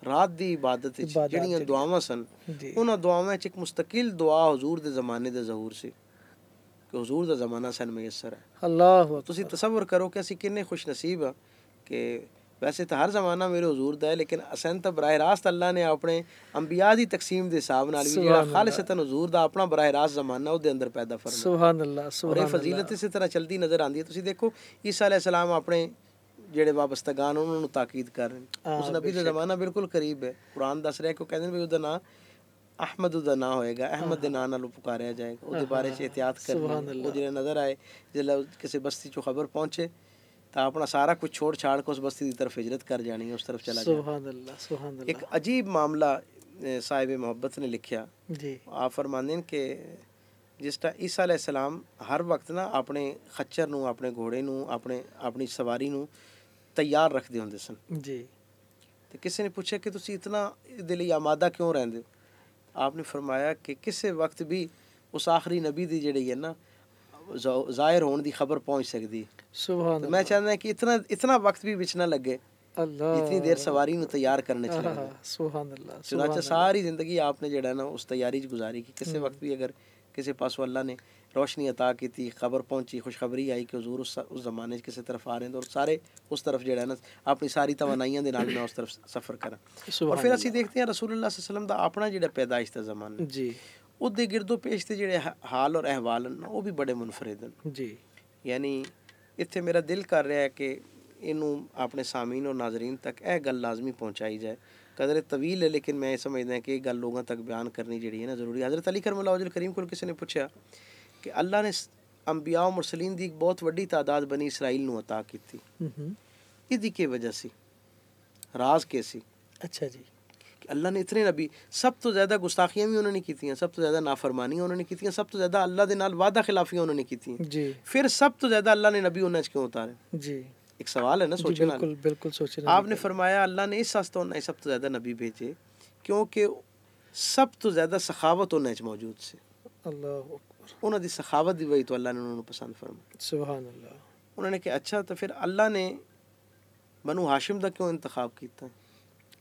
रात दी इबादत च सन उन्हां दुआवा एक मुस्तकिल दुआ हजूर दे जमाने दे ज़हूर से कि हुजूर जमाना सन मयसर है अल्लाह हु तो अकबर करो कि असी किन्ने खुश नसीब हां कि वैसे तो हर जमाना मेरे हजूर है लेकिन असंत तो बराह रास्त अल्लाह ने अपने अंबिया की तकसीम के हिसाब नालसतन हजूर का अपना बराह रास्त जमाना उसके अंदर पैदा फर सुहा फजीलत इस तरह चलती नजर आती है तुम देखो ईसा सलाम अपने जो वाबस्तगान उन्होंने ताकीद कर रहे हाँ, उस नबी का जमाना बिल्कुल करीब है कुरान दस रहा है क्यों कहते हैं ना अहमद उसका ना होएगा अहमद के हाँ। ना पुकारिया जाएगा उसके हाँ, बारे से एहतियात कर नजर आए जल्द किसी बस्ती चो खबर पहुंचे ਤਾਂ ਆਪਣਾ ਸਾਰਾ ਕੁਝ तो अपना सारा कुछ छोड़ छाड़ के उस बस्ती की तरफ हिजरत कर जानी है उस तरफ ਇੱਕ ਅਜੀਬ ਮਾਮਲਾ अजीब ਮੁਹੱਬਤ ਨੇ ਲਿਖਿਆ ਜੀ ਆ ਫਰਮਾਨਦੇ ਨੇ ਕਿ ਜਿਸ ਤਰ੍ਹਾਂ ਈਸਾ ਅਲੈਹ ਸਲਾਮ ਹਰ ਵਕਤ ਨਾ ਆਪਣੇ ਖੱਚਰ ਨੂੰ ਆਪਣੇ ਘੋੜੇ ਨੂੰ ਆਪਣੇ ਆਪਣੀ ਸਵਾਰੀ ਨੂੰ ਤਿਆਰ ਰੱਖਦੇ ਹੁੰਦੇ ਸਨ ਜੀ ਤੇ ਕਿਸੇ ਨੇ ਪੁੱਛਿਆ ਕਿ ਤੁਸੀਂ ਇਤਨਾ ਦੇ ਲਈ ਆਮਾਦਾ ਕਿਉਂ ਰਹਿੰਦੇ ਹੋ ਆਪਨੇ ਫਰਮਾਇਆ ਕਿ ਕਿਸੇ ਵਕਤ ਵੀ ਉਸ ਆਖਰੀ ਨਬੀ ਦੀ ਜਿਹੜੀ ਹੈ ਨਾ जाहिर होने की खबर पहुंच सकती सुबह तो मैं चाहता कि इतना इतना वक्त भी बिछना लगे इतनी देर सवारी तैयार करने चले सारी जिंदगी आपने जड़ा ना उस तैयारी गुजारी कि किसी हम्म। वक्त भी अगर किसी पास अल्लाह ने रोशनी अता की थी खबर पहुंची खुशखबरी आई कि हजूर उस उस जमाने किसी तरफ आ रहे हैं तो और सारे उस तरफ जड़ा ना अपनी सारी तवानाइया के मैं उस तरफ सफ़र करा फिर असं देखते हैं रसूल वसलम का अपना जोड़ा पैदाइश था जमाना जी ਉਹਦੇ ਗਿਰਦੋ ਪੇਸ਼ ਤੇ ਜਿਹੜੇ ਹਾਲ ਔਰ ਅਹਵਾਲ ਹਨ ਉਹ ਵੀ ਬੜੇ ਮੁਨਫਰਦ ਹਨ ਜੀ ਯਾਨੀ ਇੱਥੇ ਮੇਰਾ ਦਿਲ ਕਰ ਰਿਹਾ ਹੈ ਕਿ ਇਹਨੂੰ ਆਪਣੇ ਸਾਮੀਨ ਔਰ ਨਾਜ਼ਰੀਨ ਤੱਕ ਇਹ ਗੱਲ ਲਾਜ਼ਮੀ ਪਹੁੰਚਾਈ ਜਾਏ कदर तवील है लेकिन मैं समझदा कि गल लोगों तक बयान करनी जी है ना जरूरी हज़रत अली करमलाउल करीम को किसी ने पूछा कि अल्लाह ने अंबिया मुरसलीन की एक बहुत वही तादाद बनी इसराइल में अता की इसकी वजह से राज के सी अच्छा जी अल्लाह ने इतने नबी सब तो ज़्यादा गुस्ताखियाँ भी उन्होंने की थी सब तो ज़्यादा नाफरमानियाँ उन्होंने की थी सब तो ज़्यादा अल्लाह के नाल वादा खिलाफियाँ उन्होंने की थी फिर सब तो ज़्यादा अल्लाह ने नबी उन्हें क्यों उतारे जी एक सवाल है ना सोचे बिल्कुल बिल्कुल सोचे आपने फरमाया अल्लाह ने इस वास्ते उन्हें सब तो ज़्यादा नबी भेजे क्योंकि सब तो ज़्यादा सखावत उन्हें मौजूद से अल्लाह उन्होंने सखावत दी वही तो अल्लाह ने उन्होंने पसंद फरमाया सुभान उन्होंने कहा अच्छा तो फिर अल्लाह ने बनू हाशिम का क्यों इंतखब किया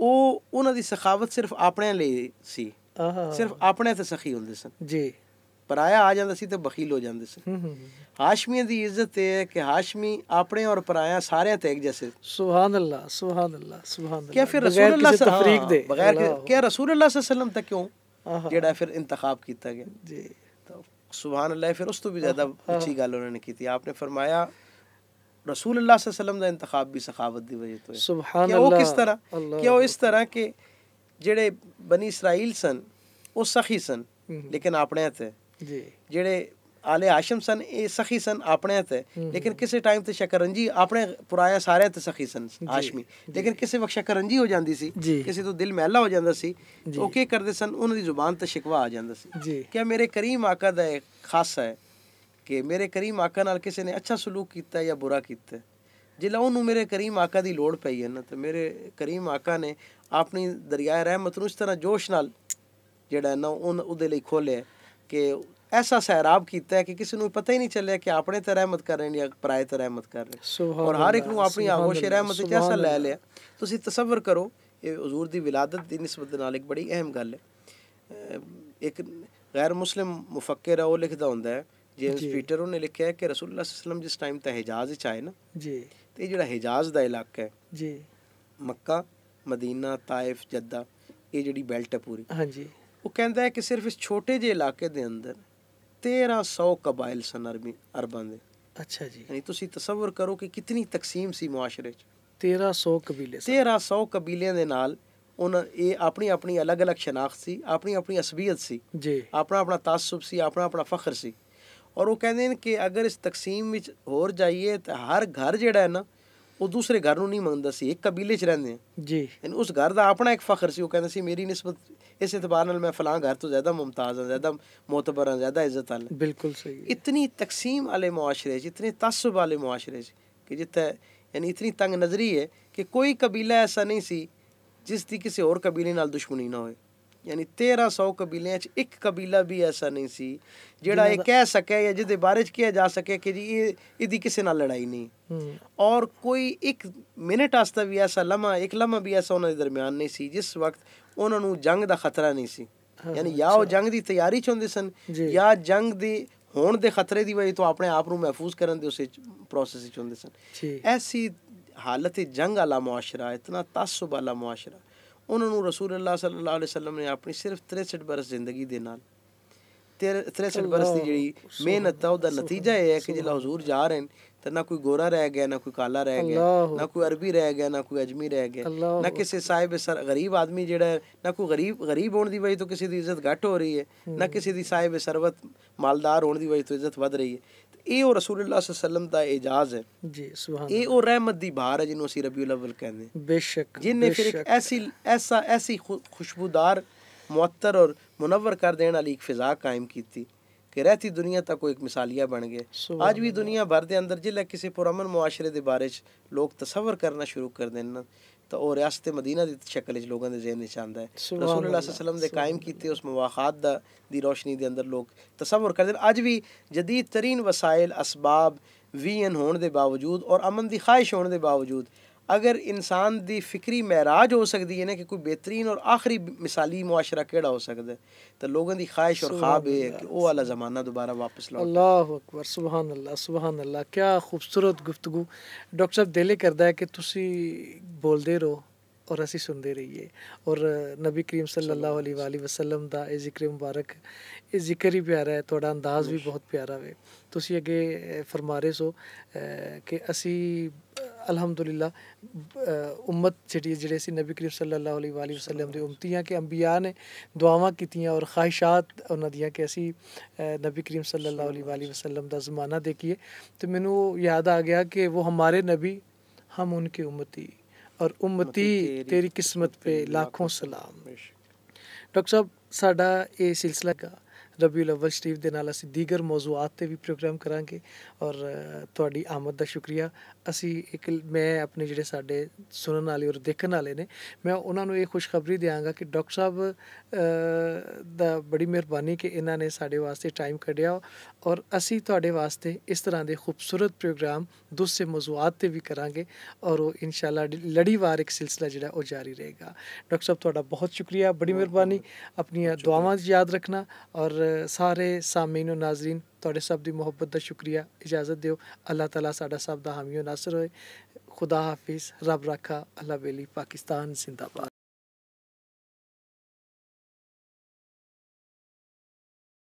ਉਹ ਉਹਨਾਂ ਦੀ ਸਖਾਵਤ ਸਿਰਫ ਆਪਣਿਆਂ ਲਈ ਸੀ ਸਿਰਫ ਆਪਣੇ ਤੇ ਸਖੀ ਹੁੰਦੇ ਸਨ ਜੀ ਪਰਾਇਆ ਆ ਜਾਂਦਾ ਸੀ ਤੇ ਬਖੀਲ ਹੋ ਜਾਂਦੇ ਸਨ ਹਾਸ਼ਮੀਆਂ ਦੀ ਇੱਜ਼ਤ ਇਹ ਹੈ ਕਿ ਹਾਸ਼ਮੀ ਆਪਣੇ ਔਰ ਪਰਾਇਆ ਸਾਰਿਆਂ ਤੇ ਇੱਕ ਜੈਸੇ ਸੁਭਾਨ ਅੱਲਾ ਸੁਭਾਨ ਅੱਲਾ ਸੁਭਾਨ ਅੱਲਾ ਕਿ ਫਿਰ ਰਸੂਲ ਅੱਲਾ ਤਫਰੀਕ ਦੇ ਬਗੈਰ ਕਿ ਰਸੂਲ ਅੱਲਾ ਸੱਲਮ ਤੱਕ ਕਿਉਂ ਜਿਹੜਾ ਫਿਰ ਇੰਤਖਾਬ ਕੀਤਾ ਗਿਆ ਜੀ ਸੁਭਾਨ ਅੱਲਾ ਫਿਰ ਉਸ ਤੋਂ ਵੀ ਜ਼ਿਆਦਾ ਅੱਛੀ ਗੱਲ ਉਹਨਾਂ ਨੇ ਕੀਤੀ ਆਪਨੇ ਫਰਮਾਇਆ रसूल अल्लाह वसल्लम ਦਾ ਇੰਤਖਾਬ ਵੀ ਸਖਾਵਤ ਦੀ ਵਜ੍ਹਾ ਤੋਂ ਹੈ ਸੁਭਾਨ ਅੱਲਾਹ ਉਹ ਕਿਸ ਤਰ੍ਹਾਂ ਕਿ ਉਹ ਇਸ ਤਰ੍ਹਾਂ ਕਿ ਜਿਹੜੇ ਬਨੀ ਇਸਰਾਇਲ ਸਨ ਉਹ ਸਖੀ ਸਨ ਲੇਕਿਨ ਆਪਣੇ ਹੱਥ ਹੈ ਜੀ ਜਿਹੜੇ ਆਲੇ ਹਾਸ਼ਮ ਸਨ ਇਹ ਸਖੀ ਸਨ ਆਪਣੇ ਹੱਥ ਹੈ ਲੇਕਿਨ ਕਿਸੇ ਟਾਈਮ ਤੇ ਸ਼ਕਰੰਜੀ ਆਪਣੇ ਪੁਰਾਇਆ ਸਾਰੇ ਤੇ ਸਖੀ ਸਨ ਹਾਸ਼ਮੀ ਲੇਕਿਨ ਕਿਸੇ ਵਕਤ ਸ਼ਕਰੰਜੀ ਹੋ ਜਾਂਦੀ ਸੀ ਕਿਸੇ ਤੋਂ ਦਿਲ ਮਹਿਲਾ ਹੋ ਜਾਂਦਾ ਸੀ ਉਹ ਕੀ ਕਰਦੇ ਸਨ ਉਹਨਾਂ ਦੀ ਜ਼ੁਬਾਨ ਤੇ ਸ਼ਿਕਵਾ ਆ ਜਾਂਦਾ ਸੀ ਕਿ ਮੇਰੇ ਕਰੀਮ ਆਕਾ ਦਾ ਖਾਸਾ ਹੈ ਕਿ ਮੇਰੇ ਕਰੀਮ ਆਕਾ ਨਾਲ ਕਿਸੇ ਨੇ ਅੱਛਾ ਸਲੂਕ ਕੀਤਾ ਜਾਂ ਬੁਰਾ ਕੀਤਾ ਜੇ ਲਾਉ ਨੂੰ ਮੇਰੇ ਕਰੀਮ ਆਕਾ ਦੀ ਲੋੜ ਪਈ ਹੈ ਨਾ ਤੇ ਮੇਰੇ ਕਰੀਮ ਆਕਾ ਨੇ ਆਪਣੀ ਦਰਿਆ ਰਹਿਮਤ ਨੂੰ ਇਸ ਤਰ੍ਹਾਂ ਜੋਸ਼ ਨਾਲ ਜਿਹੜਾ ਨਾ ਉਹ ਉਹਦੇ ਲਈ ਖੋਲੇ ਕਿ ਐਸਾ ਸਹਿਰਾਬ ਕੀਤਾ ਕਿ ਕਿਸੇ ਨੂੰ ਪਤਾ ਹੀ ਨਹੀਂ ਚੱਲਿਆ ਕਿ ਆਪਣੇ ਤੇ ਰਹਿਮਤ ਕਰ ਰਹੇ ਨੇ ਜਾਂ ਪਰਾਇਤ ਰਹਿਮਤ ਕਰ ਰਹੇ ਔਰ ਹਰ ਇੱਕ ਨੂੰ ਆਪਣੀ ਆਗੋਸ਼ ਰਹਿਮਤ ਵਿੱਚ ਐਸਾ ਲੈ ਲਿਆ ਤੁਸੀਂ ਤਸਵਰ ਕਰੋ ਇਹ ਹਜ਼ੂਰ ਦੀ ਵਿਲਾਦਤ ਦੀ ਨਿਸਬਤ ਨਾਲ ਇੱਕ ਬੜੀ ਅਹਿਮ ਗੱਲ ਹੈ ਇੱਕ ਗੈਰ ਮੁਸਲਮ ਮੁਫੱਕਰ ਉਹ ਲਿਖਦਾ ਹੁੰਦਾ ਹੈ ਜੇਮਸ ਪੀਟਰ ਉਹਨੇ ਲਿਖਿਆ ਕਿ ਰਸੂਲullah ਸੱਲਮ ਜਿਸ ਟਾਈਮ ਤੇ ਹਿਜਾਜ਼ ਚ ਆਏ ਨਾ ਜੀ ਤੇ ਜਿਹੜਾ ਹਿਜਾਜ਼ ਦਾ ਇਲਾਕਾ ਹੈ ਜੀ ਮੱਕਾ ਮਦੀਨਾ ਤਾਇਫ ਜੱਦਾ ਇਹ ਜਿਹੜੀ ਬੈਲਟ ਹੈ ਪੂਰੀ ਹਾਂਜੀ ਉਹ ਕਹਿੰਦਾ ਹੈ ਕਿ ਸਿਰਫ ਇਸ ਛੋਟੇ ਜਿਹੇ ਇਲਾਕੇ ਦੇ ਅੰਦਰ 1300 ਕਬਾਇਲ ਸਨ ਅਰਬੀ ਅਰਬਾਂ ਦੇ ਅੱਛਾ ਜੀ ਯਾਨੀ ਤੁਸੀਂ ਤਸੱਵਰ ਕਰੋ ਕਿ ਕਿੰਨੀ ਤਕਸੀਮ ਸੀ ਮੁਆਸ਼ਰੇ 'ਚ 1300 ਕਬੀਲੇ 1300 ਕਬੀਲਿਆਂ ਦੇ ਨਾਲ ਉਹਨਾਂ ਇਹ ਆਪਣੀ ਆਪਣੀ ਅਲੱਗ-ਅਲੱਗ ਸ਼ਨਾਖਤ ਸੀ ਆਪਣੀ ਆਪਣੀ ਅਸਬੀਅਤ ਸੀ ਜੀ ਆਪਣਾ ਆਪਣਾ ਤਾਸਬ ਸੀ ਆਪਣਾ ਆਪਣਾ ਫਖਰ ਸੀ ਔਰ ਉਹ ਕਹਿੰਦੇ ਨੇ ਕਿ ਅਗਰ ਇਸ ਤਕਸੀਮ ਵਿੱਚ ਹੋਰ ਜਾਈਏ ਤਾਂ ਹਰ ਘਰ ਜਿਹੜਾ ਹੈ ਨਾ ਉਹ ਦੂਸਰੇ ਘਰ ਨੂੰ ਨਹੀਂ ਮੰਨਦਾ ਸੀ ਇੱਕ ਕਬੀਲੇ 'ਚ ਰਹਿੰਦੇ ਆ ਜੀ ਇਹਨ ਉਸ ਘਰ ਦਾ ਆਪਣਾ ਇੱਕ ਫਖਰ ਸੀ ਉਹ ਕਹਿੰਦਾ ਸੀ ਮੇਰੀ ਨਿਸਬਤ ਇਸ ਇਤਬਾਰ ਨਾਲ ਮੈਂ ਫਲਾਂ ਘਰ ਤੋਂ ਜ਼ਿਆਦਾ ਮੁਮਤਾਜ਼ ਹਾਂ ਜ਼ਿਆਦਾ ਮੋਤਬਰ ਹਾਂ ਜ਼ਿਆਦਾ ਇੱਜ਼ਤ ਵਾਲਾ ਬਿਲਕੁਲ ਸਹੀ ਇਤਨੀ ਤਕਸੀਮ ਵਾਲੇ ਮੁਆਸ਼ਰੇ 'ਚ ਇਤਨੇ ਤਸਬ ਵਾਲੇ ਮੁਆਸ਼ਰੇ 'ਚ ਕਿ ਜਿੱਥੇ ਯਾਨੀ ਇਤਨੀ ਤੰਗ ਨਜ਼ਰੀ ਹੈ ਕਿ ਕੋਈ ਕਬੀਲਾ ਐਸਾ ਨਹੀਂ ਸੀ ਜਿਸ ਦੀ ਕਿਸੇ ਹੋਰ ਕਬੀਲੇ ਨਾਲ ਦੁਸ਼ਮਣੀ ਨਾ ਹੋਵੇ ਯਾਨੀ 1300 ਕਬੀਲਿਆਂ 'ਚ ਇੱਕ ਕਬੀਲਾ ਵੀ ਐਸਾ ਨਹੀਂ ਸੀ ਜਿਹੜਾ ਇਹ ਕਹਿ ਸਕੇ ਜਾਂ ਜਿਹਦੇ ਬਾਰੇ 'ਚ ਕਿਹਾ ਜਾ ਸਕੇ ਕਿ ਜੀ ਇਹ ਇਹਦੀ ਕਿਸੇ ਨਾਲ ਲੜਾਈ ਨਹੀਂ ਔਰ ਕੋਈ ਇੱਕ ਮਿੰਟ ਆਸਤਾ ਵੀ ਐਸਾ ਲਮਾ ਇੱਕ ਲਮਾ ਵੀ ਐਸਾ ਉਹਨਾਂ ਦੇ ਦਰਮਿਆਨ ਨਹੀਂ ਸੀ ਜਿਸ ਵਕਤ ਉਹਨਾਂ ਨੂੰ ਜੰਗ ਦਾ ਖਤਰਾ ਨਹੀਂ ਸੀ ਯਾਨੀ ਜਾਂ ਉਹ ਜੰਗ ਦੀ ਤਿਆਰੀ 'ਚ ਹੁੰਦੇ ਸਨ ਜਾਂ ਜੰਗ ਦੀ ਹੋਣ ਦੇ ਖਤਰੇ ਦੀ ਵਜ੍ਹਾ ਤੋਂ ਆਪਣੇ ਆਪ ਨੂੰ ਮਹਿਫੂਜ਼ ਕਰਨ ਦੇ ਉਸ ਪ੍ਰੋਸੈਸ 'ਚ ਹੁੰਦੇ ਸਨ ਐਸੀ ਹਾਲਤ ਜੰਗ ਵਾਲਾ ਮੁਆਸ਼ਰਾ ਇਤਨਾ ਤਾਸੁਬ ਵਾਲਾ ਮੁਆਸ਼ਰਾ ਉਹਨਾਂ ਨੂੰ ਰਸੂਲullah ਸੱਲੱਲਾਹੁ ਅਲੈहि ਵਸੱਲਮ ਨੇ ਆਪਣੀ ਸਿਰਫ 63 ਬਰਸ ਜ਼ਿੰਦਗੀ ਦੇ ਨਾਲ 63 ਬਰਸ ਦੀ ਜਿਹੜੀ ਮਿਹਨਤ ਆ ਉਹਦਾ ਨਤੀਜਾ ਇਹ ਹੈ ਕਿ ਜਿਹੜਾ ਹਜ਼ੂਰ ਜਾ ਰਹੇ ਨੇ ਤਾਂ ਨਾ ਕੋਈ ਗੋਰਾ ਰਹਿ ਗਿਆ ਨਾ ਕੋਈ ਕਾਲਾ ਰਹਿ ਗਿਆ ਨਾ ਕੋਈ ਅਰਬੀ ਰਹਿ ਗਿਆ ਨਾ ਕੋਈ ਅਜਮੀ ਰਹਿ ਗਿਆ ਨਾ ਕਿਸੇ ਸਾਹਿਬ ਸਰ ਗਰੀਬ ਆਦਮੀ ਜਿਹੜਾ ਨਾ ਕੋਈ ਗਰੀਬ ਗਰੀਬ ਹੋਣ ਦੀ ਵਜ੍ਹਾ ਤੋਂ ਕਿਸੇ ਦੀ ਇੱਜ਼ਤ ਘਟ ਹੋ ਰਹੀ ਹੈ ਨਾ ਕਿਸੇ ਦੀ ਸਾਹਿਬ ਸਰਵਤ ਮਾਲਦਾਰ ਹੋਣ ਦੀ ਵਜ੍ਹਾ ਤੋਂ ਇੱਜ਼ਤ ਵਧ ਰਹੀ ਹੈ ਇਹ ਉਹ ਰਸੂਲullah ਸੱਲਮ ਦਾ ਇਜਾਜ਼ ਹੈ ਜੀ ਸੁਭਾਨ ਇਹ ਉਹ ਰਹਿਮਤ ਦੀ ਬਾਹਰ ਹੈ ਜਿਹਨੂੰ ਅਸੀਂ ਰਬੀਉਲ ਅਵਲ ਕਹਿੰਦੇ ਬੇਸ਼ੱਕ ਜਿਨਨੇ ਫਿਰ ਇੱਕ ਐਸੀ ਐਸਾ ਐਸੀ ਖੁਸ਼ਬੂਦਾਰ ਮੁਅੱਤਰ ਔਰ ਮੁਨਵਰ ਕਰ ਦੇਣ ਵਾਲੀ ਇੱਕ ਫਿਜ਼ਾ ਕਾਇਮ ਕੀਤੀ कि रहती दुनिया तक वो एक मिसालिया बन गए आज भी दुनिया भर के अंदर जिला किसी पुरमन मुआरे के बारे लोग तस्वर करना शुरू कर देना ਤਾਂ ਉਹ ਰਿਆਸਤ ਮਦੀਨਾ ਦੀ ਸ਼ਕਲ ਵਿੱਚ ਲੋਕਾਂ ਦੇ ਜ਼ਿਹਨ ਵਿੱਚ ਆਂਦਾ ਹੈ ਰਸੂਲullah ਸੱਲਮ ਦੇ ਕਾਇਮ ਕੀਤੇ ਉਸ ਮਵਾਖਾਤ ਦਾ ਦੀ ਰੋਸ਼ਨੀ ਦੇ ਅੰਦਰ ਲੋਕ ਤਸਵਰ ਕਰਦੇ ਅੱਜ ਵੀ ਜਦੀਦ ਤਰੀਨ ਵਸਾਇਲ ਅਸਬਾਬ ਵੀਨ ਹੋਣ ਦੇ ਬਾਵਜੂਦ ਔਰ ਅਮਨ ਦੀ ਖਾਹਿਸ਼ ਹੋਣ ਦੇ ਬਾਵਜੂਦ अगर इंसान की फिक्री महराज हो सकती है ना कि कोई बेहतरीन और आखिरी मिसाली मुआशरा कि हो सकता है तो लोगों की ख्वाहिश और ख्वाब है कि वह वाला ज़माना दोबारा वापस लो अल्लाह अकबर सुबह अल्लाह सुबह अल्लाह क्या खूबसूरत गुफ्तगु डॉक्टर साहब दिल करता है कि तुम बोलते रहो और असी सुनते रहिए और नबी करीम ਸੱਲੱਲਾਹੁ ਅਲੈहि ਵਸੱਲਮ ਦਾ ਇਹ ਜ਼ਿਕਰ ਮੁਬਾਰਕ ਇਹ ਜ਼ਿਕਰ ਹੀ ਪਿਆਰਾ ਹੈ ਤੁਹਾਡਾ भी बहुत प्यारा वे तुम अगे ਅੱਗੇ ਫਰਮਾ ਰਹੇ ਸੋ ਕਿ अलहमदुल्ला उम्मत जी जे नबी करीब सल वसलम उम्मती हैं कि अंबिया ने दुआव कीतियाँ और ख्वाहिशात उन्होंने दी कि असी नबी करीम सल्ला वाली वसलम का जमाना देखिए तो मैनू याद आ गया कि वो हमारे नबी हम उनकी उम्मती और उम्मती तेरी किस्मत पे लाखों सलाम डॉक्टर साहब साढ़ा ये सिलसिला का ਰਬੀਉਲ ਅਵਲ ਸ਼ਰੀਫ ਦੇ ਨਾਲ ਅਸੀਂ ਦੀਗਰ ਮੌਜੂਆਤ ਤੇ ਵੀ ਪ੍ਰੋਗਰਾਮ ਕਰਾਂਗੇ ਔਰ ਤੁਹਾਡੀ ਆਮਦ ਦਾ ਸ਼ੁਕਰੀਆ ਅਸੀਂ ਇੱਕ ਮੈਂ ਆਪਣੇ ਜਿਹੜੇ ਸਾਡੇ ਸੁਣਨ ਵਾਲੇ ਔਰ ਦੇਖਣ ਵਾਲੇ ਨੇ ਮੈਂ ਉਹਨਾਂ ਨੂੰ ਇਹ ਖੁਸ਼ਖਬਰੀ ਦਿਆਂਗਾ ਕਿ ਡਾਕਟਰ ਸਾਹਿਬ ਦਾ ਬੜੀ ਮਿਹਰਬਾਨੀ ਕਿ ਇਹਨਾਂ ਨੇ ਸਾਡੇ ਵਾਸਤੇ ਟਾਈਮ ਕੱਢਿਆ ਔਰ ਅਸੀਂ ਤੁਹਾਡੇ ਵਾਸਤੇ ਇਸ ਤਰ੍ਹਾਂ ਦੇ ਖੂਬਸੂਰਤ ਪ੍ਰੋਗਰਾਮ ਦੂਸਰੇ ਮੌਜੂਆਤ ਤੇ ਵੀ ਕਰਾਂਗੇ ਔਰ ਉਹ ਇਨਸ਼ਾਅੱਲਾ ਲੜੀਵਾਰ ਇੱਕ ਸਿਲਸਿਲਾ ਜਿਹੜਾ ਉਹ ਜਾਰੀ ਰਹੇਗਾ ਡਾਕਟਰ ਸਾਹਿਬ ਤੁਹਾਡਾ ਬਹੁਤ ਸ਼ੁਕਰੀਆ ਬੜੀ ਮਿਹਰਬਾਨੀ ਆਪਣੀਆਂ ਦੁਆਵਾਂ ਯਾਦ ਰੱਖਣਾ ਔਰ ਸਾਰੇ ਸਾਮੀਨ ਨਾਜ਼ਰੀਨ ਤੁਹਾਡੇ ਸਭ ਦੀ ਮੁਹੱਬਤ ਦਾ ਸ਼ੁਕਰੀਆ ਇਜਾਜ਼ਤ ਦਿਓ ਅੱਲਾਹ ਤਾਲਾ ਸਾਡਾ ਸਭ ਦਾ ਹਾਮੀ ਨਾਸਰ ਹੋਏ ਖੁਦਾ ਹਾਫਿਜ਼ ਰੱਬ ਰੱਖਾ ਅੱਲਾ ਬੇਲੀ ਪਾਕਿਸਤਾਨ ਜ਼ਿੰਦਾਬਾਦ